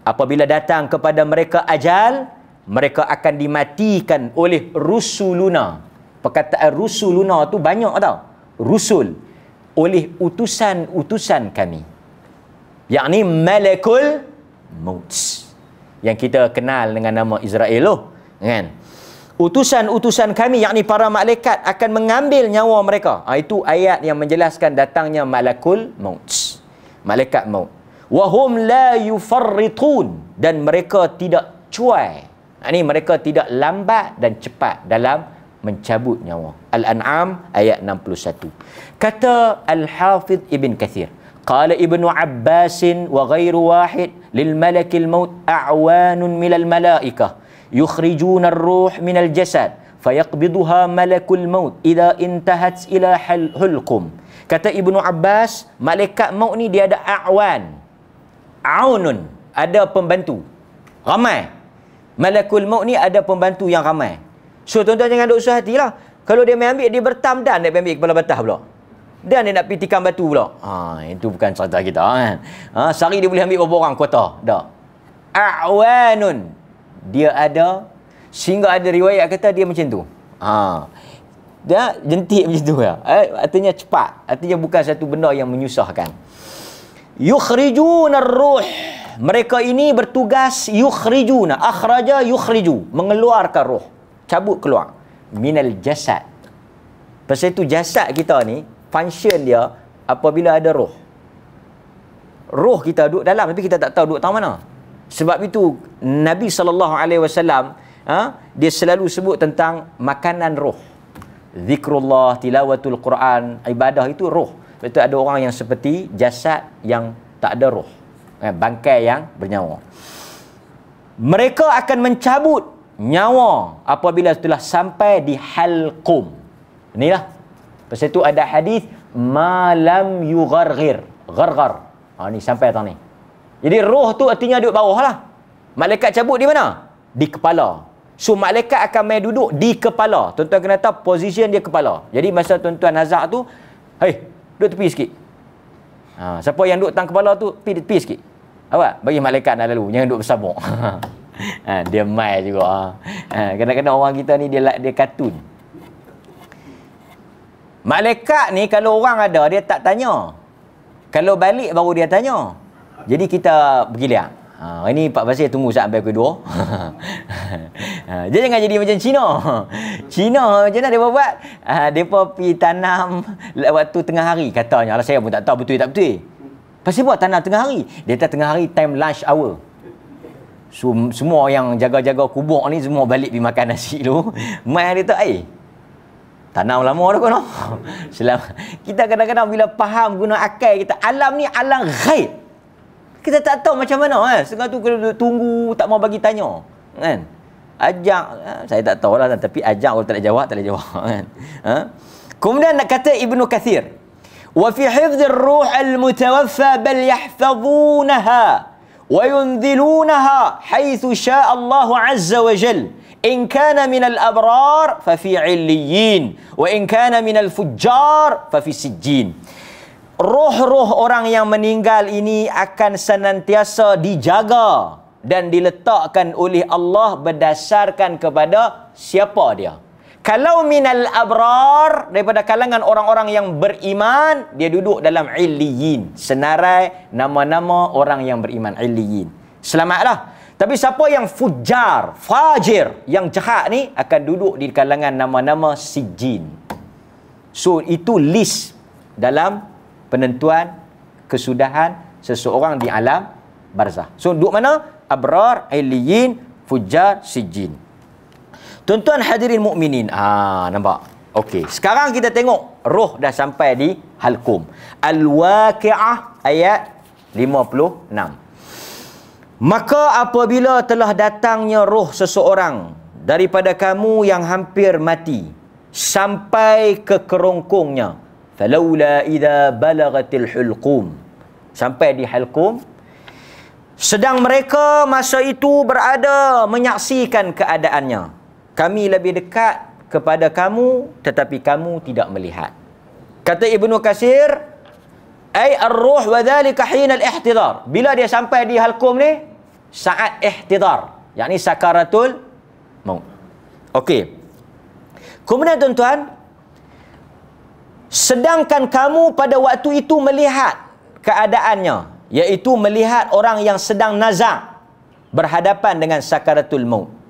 Apabila datang kepada mereka ajal, mereka akan dimatikan oleh rusuluna. Perkataan rusuluna tu banyak tau. Rusul oleh utusan-utusan kami. Yakni Malakul Maut. Yang kita kenal dengan nama Israel loh, kan? Utusan-utusan kami yang yakni para malaikat akan mengambil nyawa mereka. Ha, itu ayat yang menjelaskan datangnya Malakul Maut. Malaikat Maut. Wahum la yufarritun dan mereka tidak cuai. Ini mereka tidak lambat dan cepat dalam mencabut nyawa. Al-An'am ayat 61. Kata Al-Hafidh Ibn Kathir. Qala Ibn Abbas wa ghairu wahid lil malak al maut a'wanun min al malaika yukhrijun ar ruh min al jasad fayaqbiduha malak al maut idha intahat ila hal hulqum. Kata Ibn Abbas, malaikat maut ni dia ada a'wan. A'unun, ada pembantu. Ramai. Malakul maut ni ada pembantu yang ramai. So tuan-tuan jangan duk susah hatilah. Kalau dia main ambil dia bertam dan dia ambil kepala batas pula. Dan dia nak pi tikam batu pula. Ha itu bukan cerita kita ha, kan. Ha sehari dia boleh ambil beberapa orang kota. Dah. A'wanun. Dia ada sehingga ada riwayat kata dia macam tu. Ha. Dia jentik macam tu ya. Eh, artinya cepat. Artinya bukan satu benda yang menyusahkan. Yukhrijun ar-ruh. Mereka ini bertugas yukhrijuna. Akhraja yukhriju. Mengeluarkan roh cabut keluar minal jasad pasal itu jasad kita ni function dia apabila ada roh roh kita duduk dalam tapi kita tak tahu duduk tahu mana sebab itu Nabi saw alaihi ha, dia selalu sebut tentang makanan roh zikrullah tilawatul quran ibadah itu roh itu ada orang yang seperti jasad yang tak ada roh ha, bangkai yang bernyawa mereka akan mencabut nyawa apabila telah sampai di halqum. Inilah. Pasal itu ada hadis malam yugharghir, gharghar. Ha ni sampai tang ni. Jadi roh tu artinya duduk bawah lah. Malaikat cabut di mana? Di kepala. So malaikat akan main duduk di kepala. Tuan-tuan kena tahu position dia kepala. Jadi masa tuan-tuan hazak tu, hey, duduk tepi sikit. Ha, siapa yang duduk tang kepala tu, pergi tepi sikit. Apa? Bagi malaikat dah lalu. Jangan duduk bersabuk. ha, dia mai juga. Ha. ha. Kadang-kadang orang kita ni dia dia kartun. Malaikat ni kalau orang ada dia tak tanya. Kalau balik baru dia tanya. Jadi kita pergi lihat. Ha, hari Pak Basir tunggu sampai kedua. dua. ha, dia jangan jadi macam Cina. Cina macam mana dia buat? Ha, dia pergi tanam waktu tengah hari katanya. Alah, saya pun tak tahu betul tak betul. Pasal buat tanam tengah hari. Dia tak tengah hari time lunch hour semua yang jaga-jaga kubur ni semua balik pergi makan nasi tu mai hari tu air tanam lama dah kono selama kita kadang-kadang bila faham guna akal kita alam ni alam ghaib kita tak tahu macam mana kan eh? sengaja tu kena tunggu tak mau bagi tanya kan ajak eh, saya tak tahu lah kan, tapi ajak kalau tak nak jawab tak nak jawab kan ha? kemudian nak kata ibnu kathir wa fi hifdz ruh al-mutawaffa bal yahfazunaha وينذلونها حيث شاء الله عز وجل إن كان من الأبرار ففي عليين وإن كان من الفجار ففي سجين Roh-roh orang yang meninggal ini akan senantiasa dijaga dan diletakkan oleh Allah berdasarkan kepada siapa dia. Kalau minal abrar daripada kalangan orang-orang yang beriman, dia duduk dalam illiyin. Senarai nama-nama orang yang beriman illiyin. Selamatlah. Tapi siapa yang fujar, fajir, yang jahat ni akan duduk di kalangan nama-nama sijin. So itu list dalam penentuan kesudahan seseorang di alam barzah. So duduk mana? Abrar, illiyin, fujar, sijin. Tuan-tuan hadirin mukminin. Ha nampak. Okey, sekarang kita tengok roh dah sampai di Halqum. Al-Waqi'ah ayat 56. Maka apabila telah datangnya roh seseorang daripada kamu yang hampir mati sampai ke kerongkongnya. Falaula idza balagatil hulqum. Sampai di Halqum sedang mereka masa itu berada menyaksikan keadaannya kami lebih dekat kepada kamu tetapi kamu tidak melihat. Kata Ibnu Kasir, ai ar-ruh wa dhalika hina al-ihtidar. Bila dia sampai di halqum ni saat ihtidar, yakni sakaratul maut. Okey. Kemudian tuan-tuan, sedangkan kamu pada waktu itu melihat keadaannya, iaitu melihat orang yang sedang nazak berhadapan dengan sakaratul maut.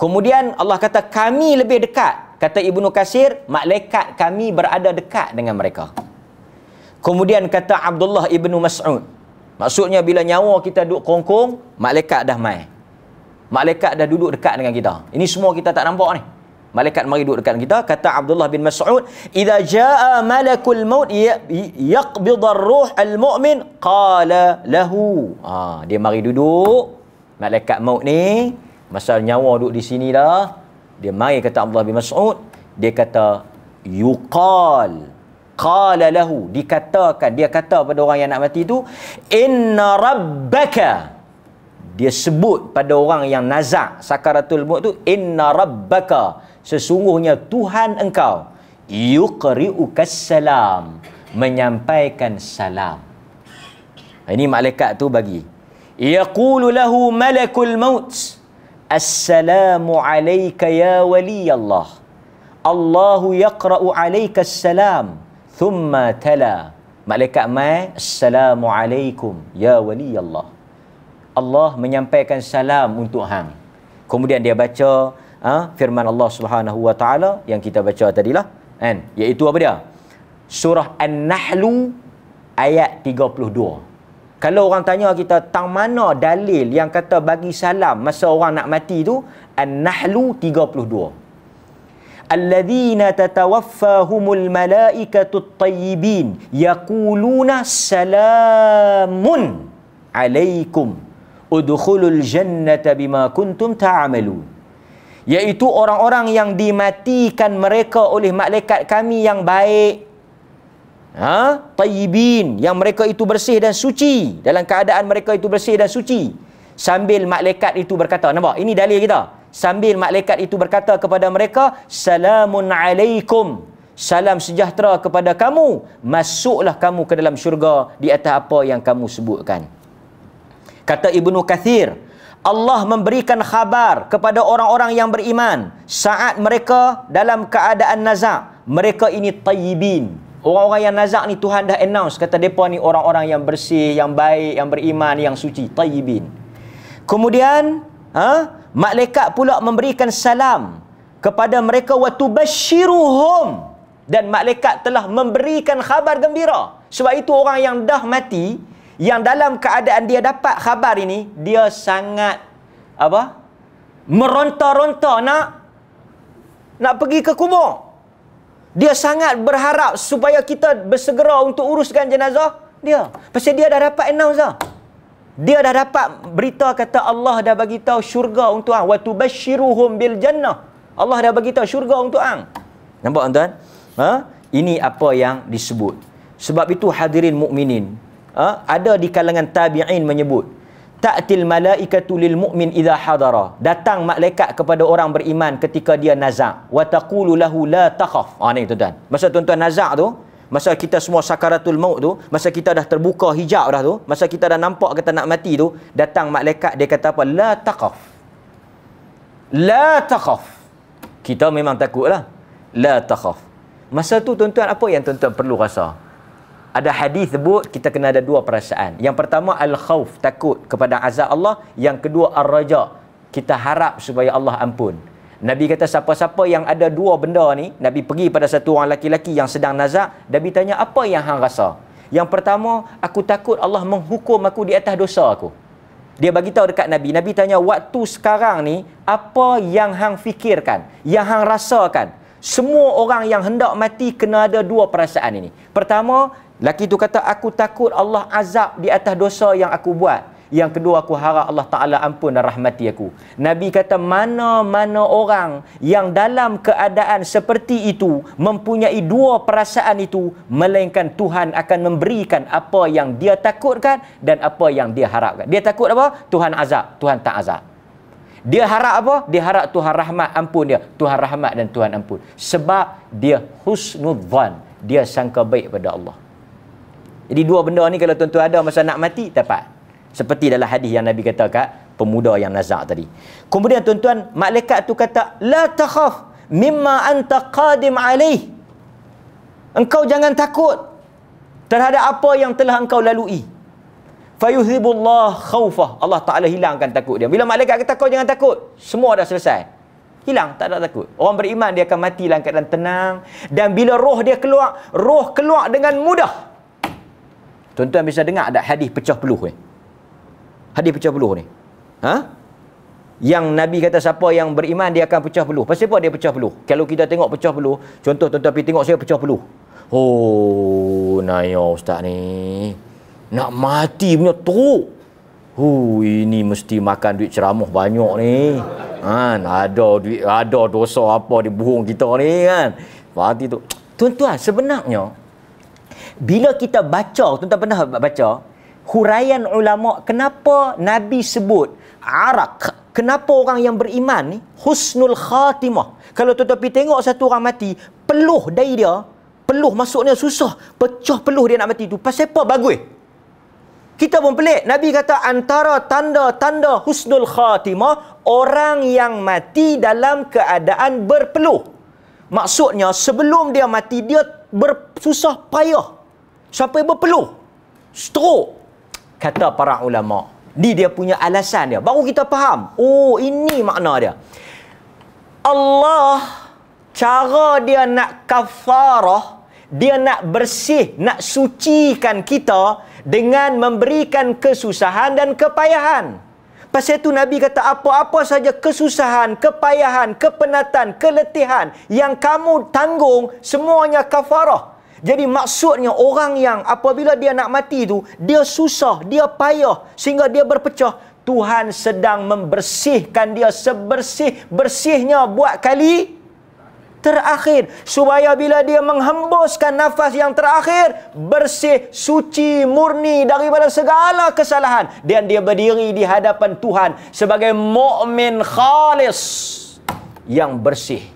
Kemudian Allah kata kami lebih dekat. Kata Ibnu Kasir, malaikat kami berada dekat dengan mereka. Kemudian kata Abdullah Ibnu Mas'ud. Maksudnya bila nyawa kita duduk kongkong, malaikat dah mai. Malaikat dah duduk dekat dengan kita. Ini semua kita tak nampak ni. Malaikat mari duduk dekat kita. Kata Abdullah bin Mas'ud, "Idza jaa malakul maut ya, yaqbid ar-ruh al-mu'min qala lahu." Ah, dia mari duduk malaikat maut ni masa nyawa duduk di sini dah dia mai kata Abdullah bin Mas'ud dia kata yuqal qala lahu dikatakan dia kata pada orang yang nak mati tu inna rabbaka dia sebut pada orang yang nazak sakaratul maut tu inna rabbaka sesungguhnya Tuhan engkau yuqriu salam menyampaikan salam ini malaikat tu bagi yaqulu lahu malakul maut السلام عليك يا ولي Allah الله يقرا عليك السلام Thumma tala. malaikat mai assalamu alaikum ya wali allah allah menyampaikan salam untuk hang kemudian dia baca ha, firman allah subhanahu wa taala yang kita baca tadi lah. kan iaitu apa dia surah an-nahl ayat 32 kalau orang tanya kita tang mana dalil yang kata bagi salam masa orang nak mati tu An-Nahlu 32. Alladhina tatawaffahumul malaikatu tayyibin yaquluna salamun alaikum udkhulul jannata bima kuntum ta'amalun. Iaitu orang-orang yang dimatikan mereka oleh malaikat kami yang baik, ha? tayyibin yang mereka itu bersih dan suci dalam keadaan mereka itu bersih dan suci sambil malaikat itu berkata nampak ini dalil kita sambil malaikat itu berkata kepada mereka salamun alaikum salam sejahtera kepada kamu masuklah kamu ke dalam syurga di atas apa yang kamu sebutkan kata ibnu kathir Allah memberikan khabar kepada orang-orang yang beriman saat mereka dalam keadaan nazak mereka ini tayyibin Orang-orang yang nazak ni Tuhan dah announce kata depa ni orang-orang yang bersih, yang baik, yang beriman, yang suci, tayyibin. Kemudian, ha, malaikat pula memberikan salam kepada mereka wa tubashshiruhum dan malaikat telah memberikan khabar gembira. Sebab itu orang yang dah mati yang dalam keadaan dia dapat khabar ini dia sangat apa? meronta-ronta nak nak pergi ke kubur. Dia sangat berharap supaya kita bersegera untuk uruskan jenazah dia. Pasal dia dah dapat announce dah. Dia dah dapat berita kata Allah dah bagi tahu syurga untuk ang waktu tubashshiruhum bil jannah. Allah dah bagi tahu syurga untuk ang. Nampak tuan-tuan? Ha? Ini apa yang disebut. Sebab itu hadirin mukminin, ha? ada di kalangan tabi'in menyebut ta'til malaikatu lil mu'min idha hadara. Datang malaikat kepada orang beriman ketika dia nazak. Wa taqulu lahu la takhaf. Ha ni tuan-tuan. Masa tuan-tuan nazak tu, masa kita semua sakaratul maut tu, masa kita dah terbuka hijab dah tu, masa kita dah nampak kita nak mati tu, datang malaikat dia kata apa? La takhaf. La takhaf. Kita memang takutlah. La takhaf. Masa tu tuan-tuan apa yang tuan-tuan perlu rasa? ada hadis sebut kita kena ada dua perasaan. Yang pertama al khawf takut kepada azab Allah, yang kedua ar-raja kita harap supaya Allah ampun. Nabi kata siapa-siapa yang ada dua benda ni, Nabi pergi pada satu orang lelaki-lelaki yang sedang nazak, Nabi tanya apa yang hang rasa? Yang pertama, aku takut Allah menghukum aku di atas dosa aku. Dia bagi tahu dekat Nabi, Nabi tanya waktu sekarang ni apa yang hang fikirkan, yang hang rasakan? Semua orang yang hendak mati kena ada dua perasaan ini. Pertama, Laki tu kata aku takut Allah azab di atas dosa yang aku buat. Yang kedua aku harap Allah Taala ampun dan rahmati aku. Nabi kata mana-mana orang yang dalam keadaan seperti itu mempunyai dua perasaan itu melainkan Tuhan akan memberikan apa yang dia takutkan dan apa yang dia harapkan. Dia takut apa? Tuhan azab, Tuhan tak azab. Dia harap apa? Dia harap Tuhan rahmat ampun dia. Tuhan rahmat dan Tuhan ampun. Sebab dia husnudzan. Dia sangka baik pada Allah. Jadi dua benda ni kalau tuan-tuan ada masa nak mati, dapat. Seperti dalam hadis yang Nabi kata kat pemuda yang nazak tadi. Kemudian tuan-tuan, malaikat tu kata, La takhaf mimma anta qadim alaih. Engkau jangan takut terhadap apa yang telah engkau lalui. Fayuhibullah khawfah. Allah Ta'ala hilangkan takut dia. Bila malaikat kata, kau jangan takut. Semua dah selesai. Hilang, tak ada takut. Orang beriman dia akan mati dalam keadaan tenang. Dan bila roh dia keluar, roh keluar dengan mudah. Tuan-tuan bisa dengar ada hadis pecah peluh ni. Hadis pecah peluh ni. Ha? Yang Nabi kata siapa yang beriman dia akan pecah peluh. Pasal apa dia pecah peluh? Kalau kita tengok pecah peluh, contoh tuan-tuan pergi tengok saya pecah peluh. Oh, naya ustaz ni. Nak mati punya teruk. Hu, ini mesti makan duit ceramah banyak ni. Kan, ada duit, ada dosa apa di buhung kita ni kan. Parti tu. Tuan-tuan, sebenarnya bila kita baca tuan-tuan pernah baca huraian ulama kenapa nabi sebut arak? kenapa orang yang beriman ni husnul khatimah kalau tuan-tuan pergi tengok satu orang mati peluh dari dia peluh masuknya susah pecah peluh dia nak mati tu pasal apa bagus kita pun pelik. Nabi kata antara tanda-tanda husnul khatimah orang yang mati dalam keadaan berpeluh. Maksudnya sebelum dia mati dia bersusah payah Siapa sampai berpeluh stroke kata para ulama ni dia punya alasan dia baru kita faham oh ini makna dia Allah cara dia nak kafarah dia nak bersih nak sucikan kita dengan memberikan kesusahan dan kepayahan Pasal itu Nabi kata apa-apa saja kesusahan, kepayahan, kepenatan, keletihan yang kamu tanggung semuanya kafarah. Jadi maksudnya orang yang apabila dia nak mati tu, dia susah, dia payah sehingga dia berpecah. Tuhan sedang membersihkan dia sebersih-bersihnya buat kali terakhir supaya bila dia menghembuskan nafas yang terakhir bersih suci murni daripada segala kesalahan dan dia berdiri di hadapan Tuhan sebagai mukmin khalis yang bersih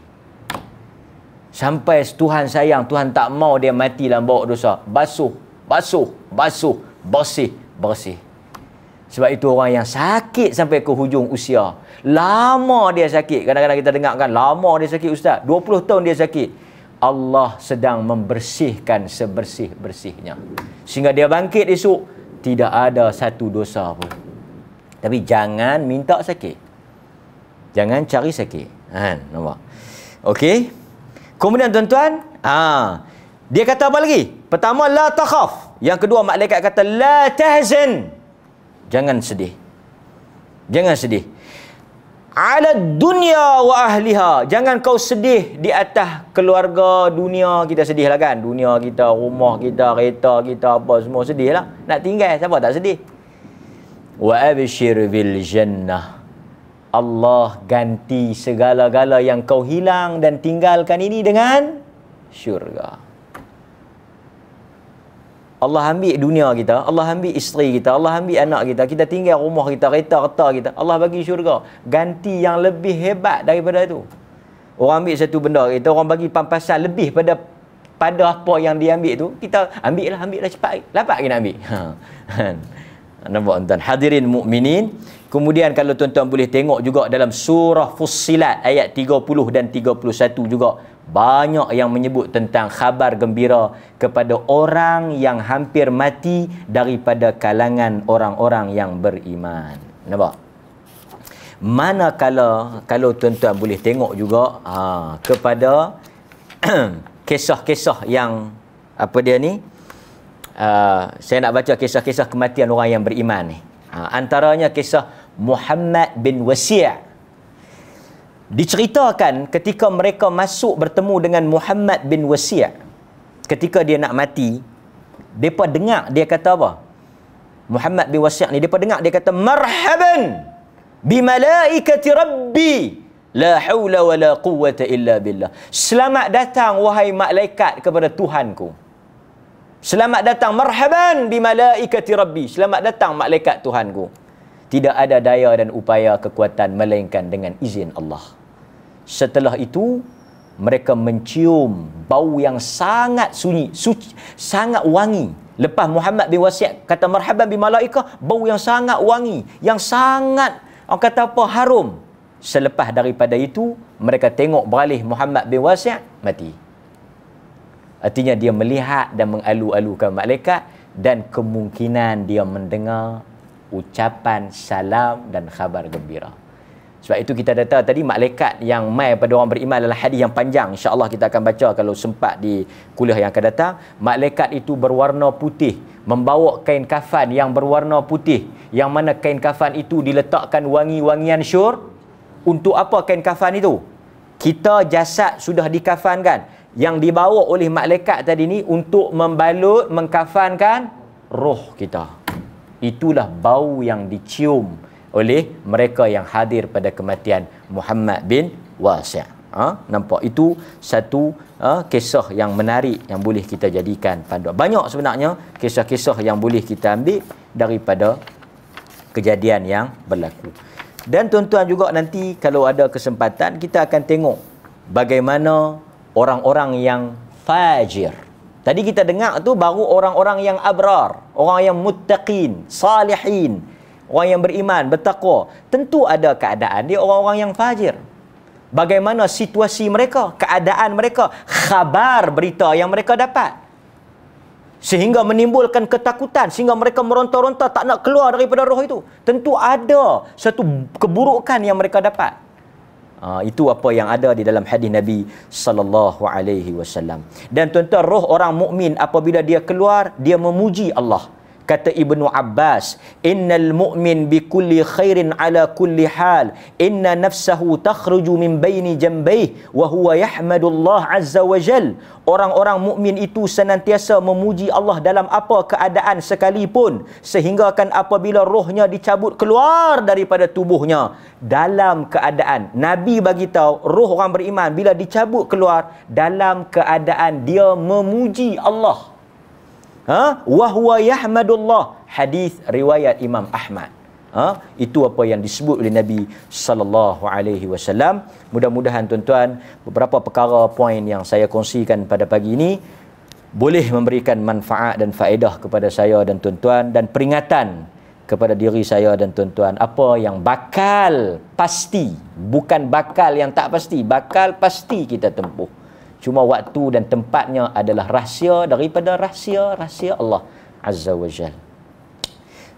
sampai Tuhan sayang Tuhan tak mau dia mati dalam bawa dosa basuh basuh basuh bersih bersih sebab itu orang yang sakit sampai ke hujung usia lama dia sakit kadang-kadang kita dengar kan lama dia sakit ustaz 20 tahun dia sakit Allah sedang membersihkan sebersih-bersihnya sehingga dia bangkit esok tidak ada satu dosa pun tapi jangan minta sakit jangan cari sakit kan ha, nampak okey Kemudian tuan-tuan, ha, dia kata apa lagi? Pertama, la takhaf. Yang kedua, malaikat kata, la tahzan. Jangan sedih. Jangan sedih. Ala dunia wa ahliha. Jangan kau sedih di atas keluarga dunia kita sedih lah kan. Dunia kita, rumah kita, kereta kita, apa semua sedih lah. Nak tinggal, siapa tak sedih? Wa abshir bil jannah. Allah ganti segala-gala yang kau hilang dan tinggalkan ini dengan syurga. Allah ambil dunia kita, Allah ambil isteri kita, Allah ambil anak kita, kita tinggal rumah kita, kereta, harta kita, Allah bagi syurga. Ganti yang lebih hebat daripada itu. Orang ambil satu benda, kita orang bagi pampasan lebih pada pada apa yang dia ambil tu, kita ambillah, ambillah cepat. Lapat kita ambil. Ha. Nampak tuan-tuan, hadirin mukminin, Kemudian kalau tuan-tuan boleh tengok juga dalam surah Fussilat ayat 30 dan 31 juga banyak yang menyebut tentang khabar gembira kepada orang yang hampir mati daripada kalangan orang-orang yang beriman. Nampak? Manakala kalau tuan-tuan boleh tengok juga ha, kepada kisah-kisah yang apa dia ni? Uh, saya nak baca kisah-kisah kematian orang yang beriman ni. Ha, antaranya kisah Muhammad bin Wasi' Diceritakan ketika mereka masuk bertemu dengan Muhammad bin Wasi' Ketika dia nak mati Mereka dengar dia kata apa? Muhammad bin Wasi' ni Mereka dengar dia kata Marhaban Bimalaikati Rabbi La hawla wa la quwata illa billah Selamat datang wahai malaikat kepada Tuhanku Selamat datang marhaban bimalaikati Rabbi Selamat datang malaikat Tuhanku tidak ada daya dan upaya kekuatan melainkan dengan izin Allah. Setelah itu mereka mencium bau yang sangat sunyi, suci, sangat wangi. Lepas Muhammad bin Wasiat kata marhaban bi malaika, bau yang sangat wangi, yang sangat orang kata apa harum. Selepas daripada itu, mereka tengok beralih Muhammad bin Wasiat mati. Artinya dia melihat dan mengalu-alukan malaikat dan kemungkinan dia mendengar ucapan salam dan khabar gembira. Sebab itu kita data tadi malaikat yang mai pada orang beriman adalah hadis yang panjang. Insya Allah kita akan baca kalau sempat di kuliah yang akan datang. Malaikat itu berwarna putih. Membawa kain kafan yang berwarna putih. Yang mana kain kafan itu diletakkan wangi-wangian syur. Untuk apa kain kafan itu? Kita jasad sudah dikafankan. Yang dibawa oleh malaikat tadi ni untuk membalut, mengkafankan roh kita itulah bau yang dicium oleh mereka yang hadir pada kematian Muhammad bin Wasi'. Ha? Nampak itu satu ha? kisah yang menarik yang boleh kita jadikan panduan. Banyak sebenarnya kisah-kisah yang boleh kita ambil daripada kejadian yang berlaku. Dan tuan-tuan juga nanti kalau ada kesempatan kita akan tengok bagaimana orang-orang yang fajir Tadi kita dengar tu baru orang-orang yang abrar, orang yang muttaqin, salihin, orang yang beriman, bertakwa. Tentu ada keadaan dia orang-orang yang fajir. Bagaimana situasi mereka, keadaan mereka, khabar berita yang mereka dapat. Sehingga menimbulkan ketakutan, sehingga mereka meronta-ronta tak nak keluar daripada roh itu. Tentu ada satu keburukan yang mereka dapat. Ha, itu apa yang ada di dalam hadis Nabi sallallahu alaihi wasallam. Dan tuan-tuan roh orang mukmin apabila dia keluar dia memuji Allah kata Ibnu Abbas innal mu'min bi kulli khairin ala kulli hal inna nafsahu takhruju min baini jambayhi wa huwa yahmadu azza wa jal orang-orang mukmin itu senantiasa memuji Allah dalam apa keadaan sekalipun sehingga kan apabila rohnya dicabut keluar daripada tubuhnya dalam keadaan nabi bagi tahu roh orang beriman bila dicabut keluar dalam keadaan dia memuji Allah ha wahwa yahmadullah hadis riwayat Imam Ahmad ha itu apa yang disebut oleh Nabi sallallahu alaihi wasallam mudah-mudahan tuan-tuan beberapa perkara poin yang saya kongsikan pada pagi ini boleh memberikan manfaat dan faedah kepada saya dan tuan-tuan dan peringatan kepada diri saya dan tuan-tuan apa yang bakal pasti bukan bakal yang tak pasti bakal pasti kita tempuh cuma waktu dan tempatnya adalah rahsia daripada rahsia-rahsia Allah Azza wa Jal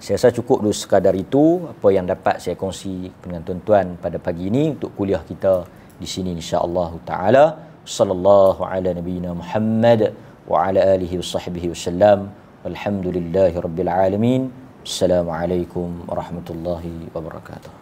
saya rasa cukup dulu sekadar itu apa yang dapat saya kongsi dengan tuan-tuan pada pagi ini untuk kuliah kita di sini insya-Allah taala sallallahu ala nabiyyina Muhammad wa ala alihi washabbihi wasallam walhamdulillahirabbil alamin assalamualaikum warahmatullahi wabarakatuh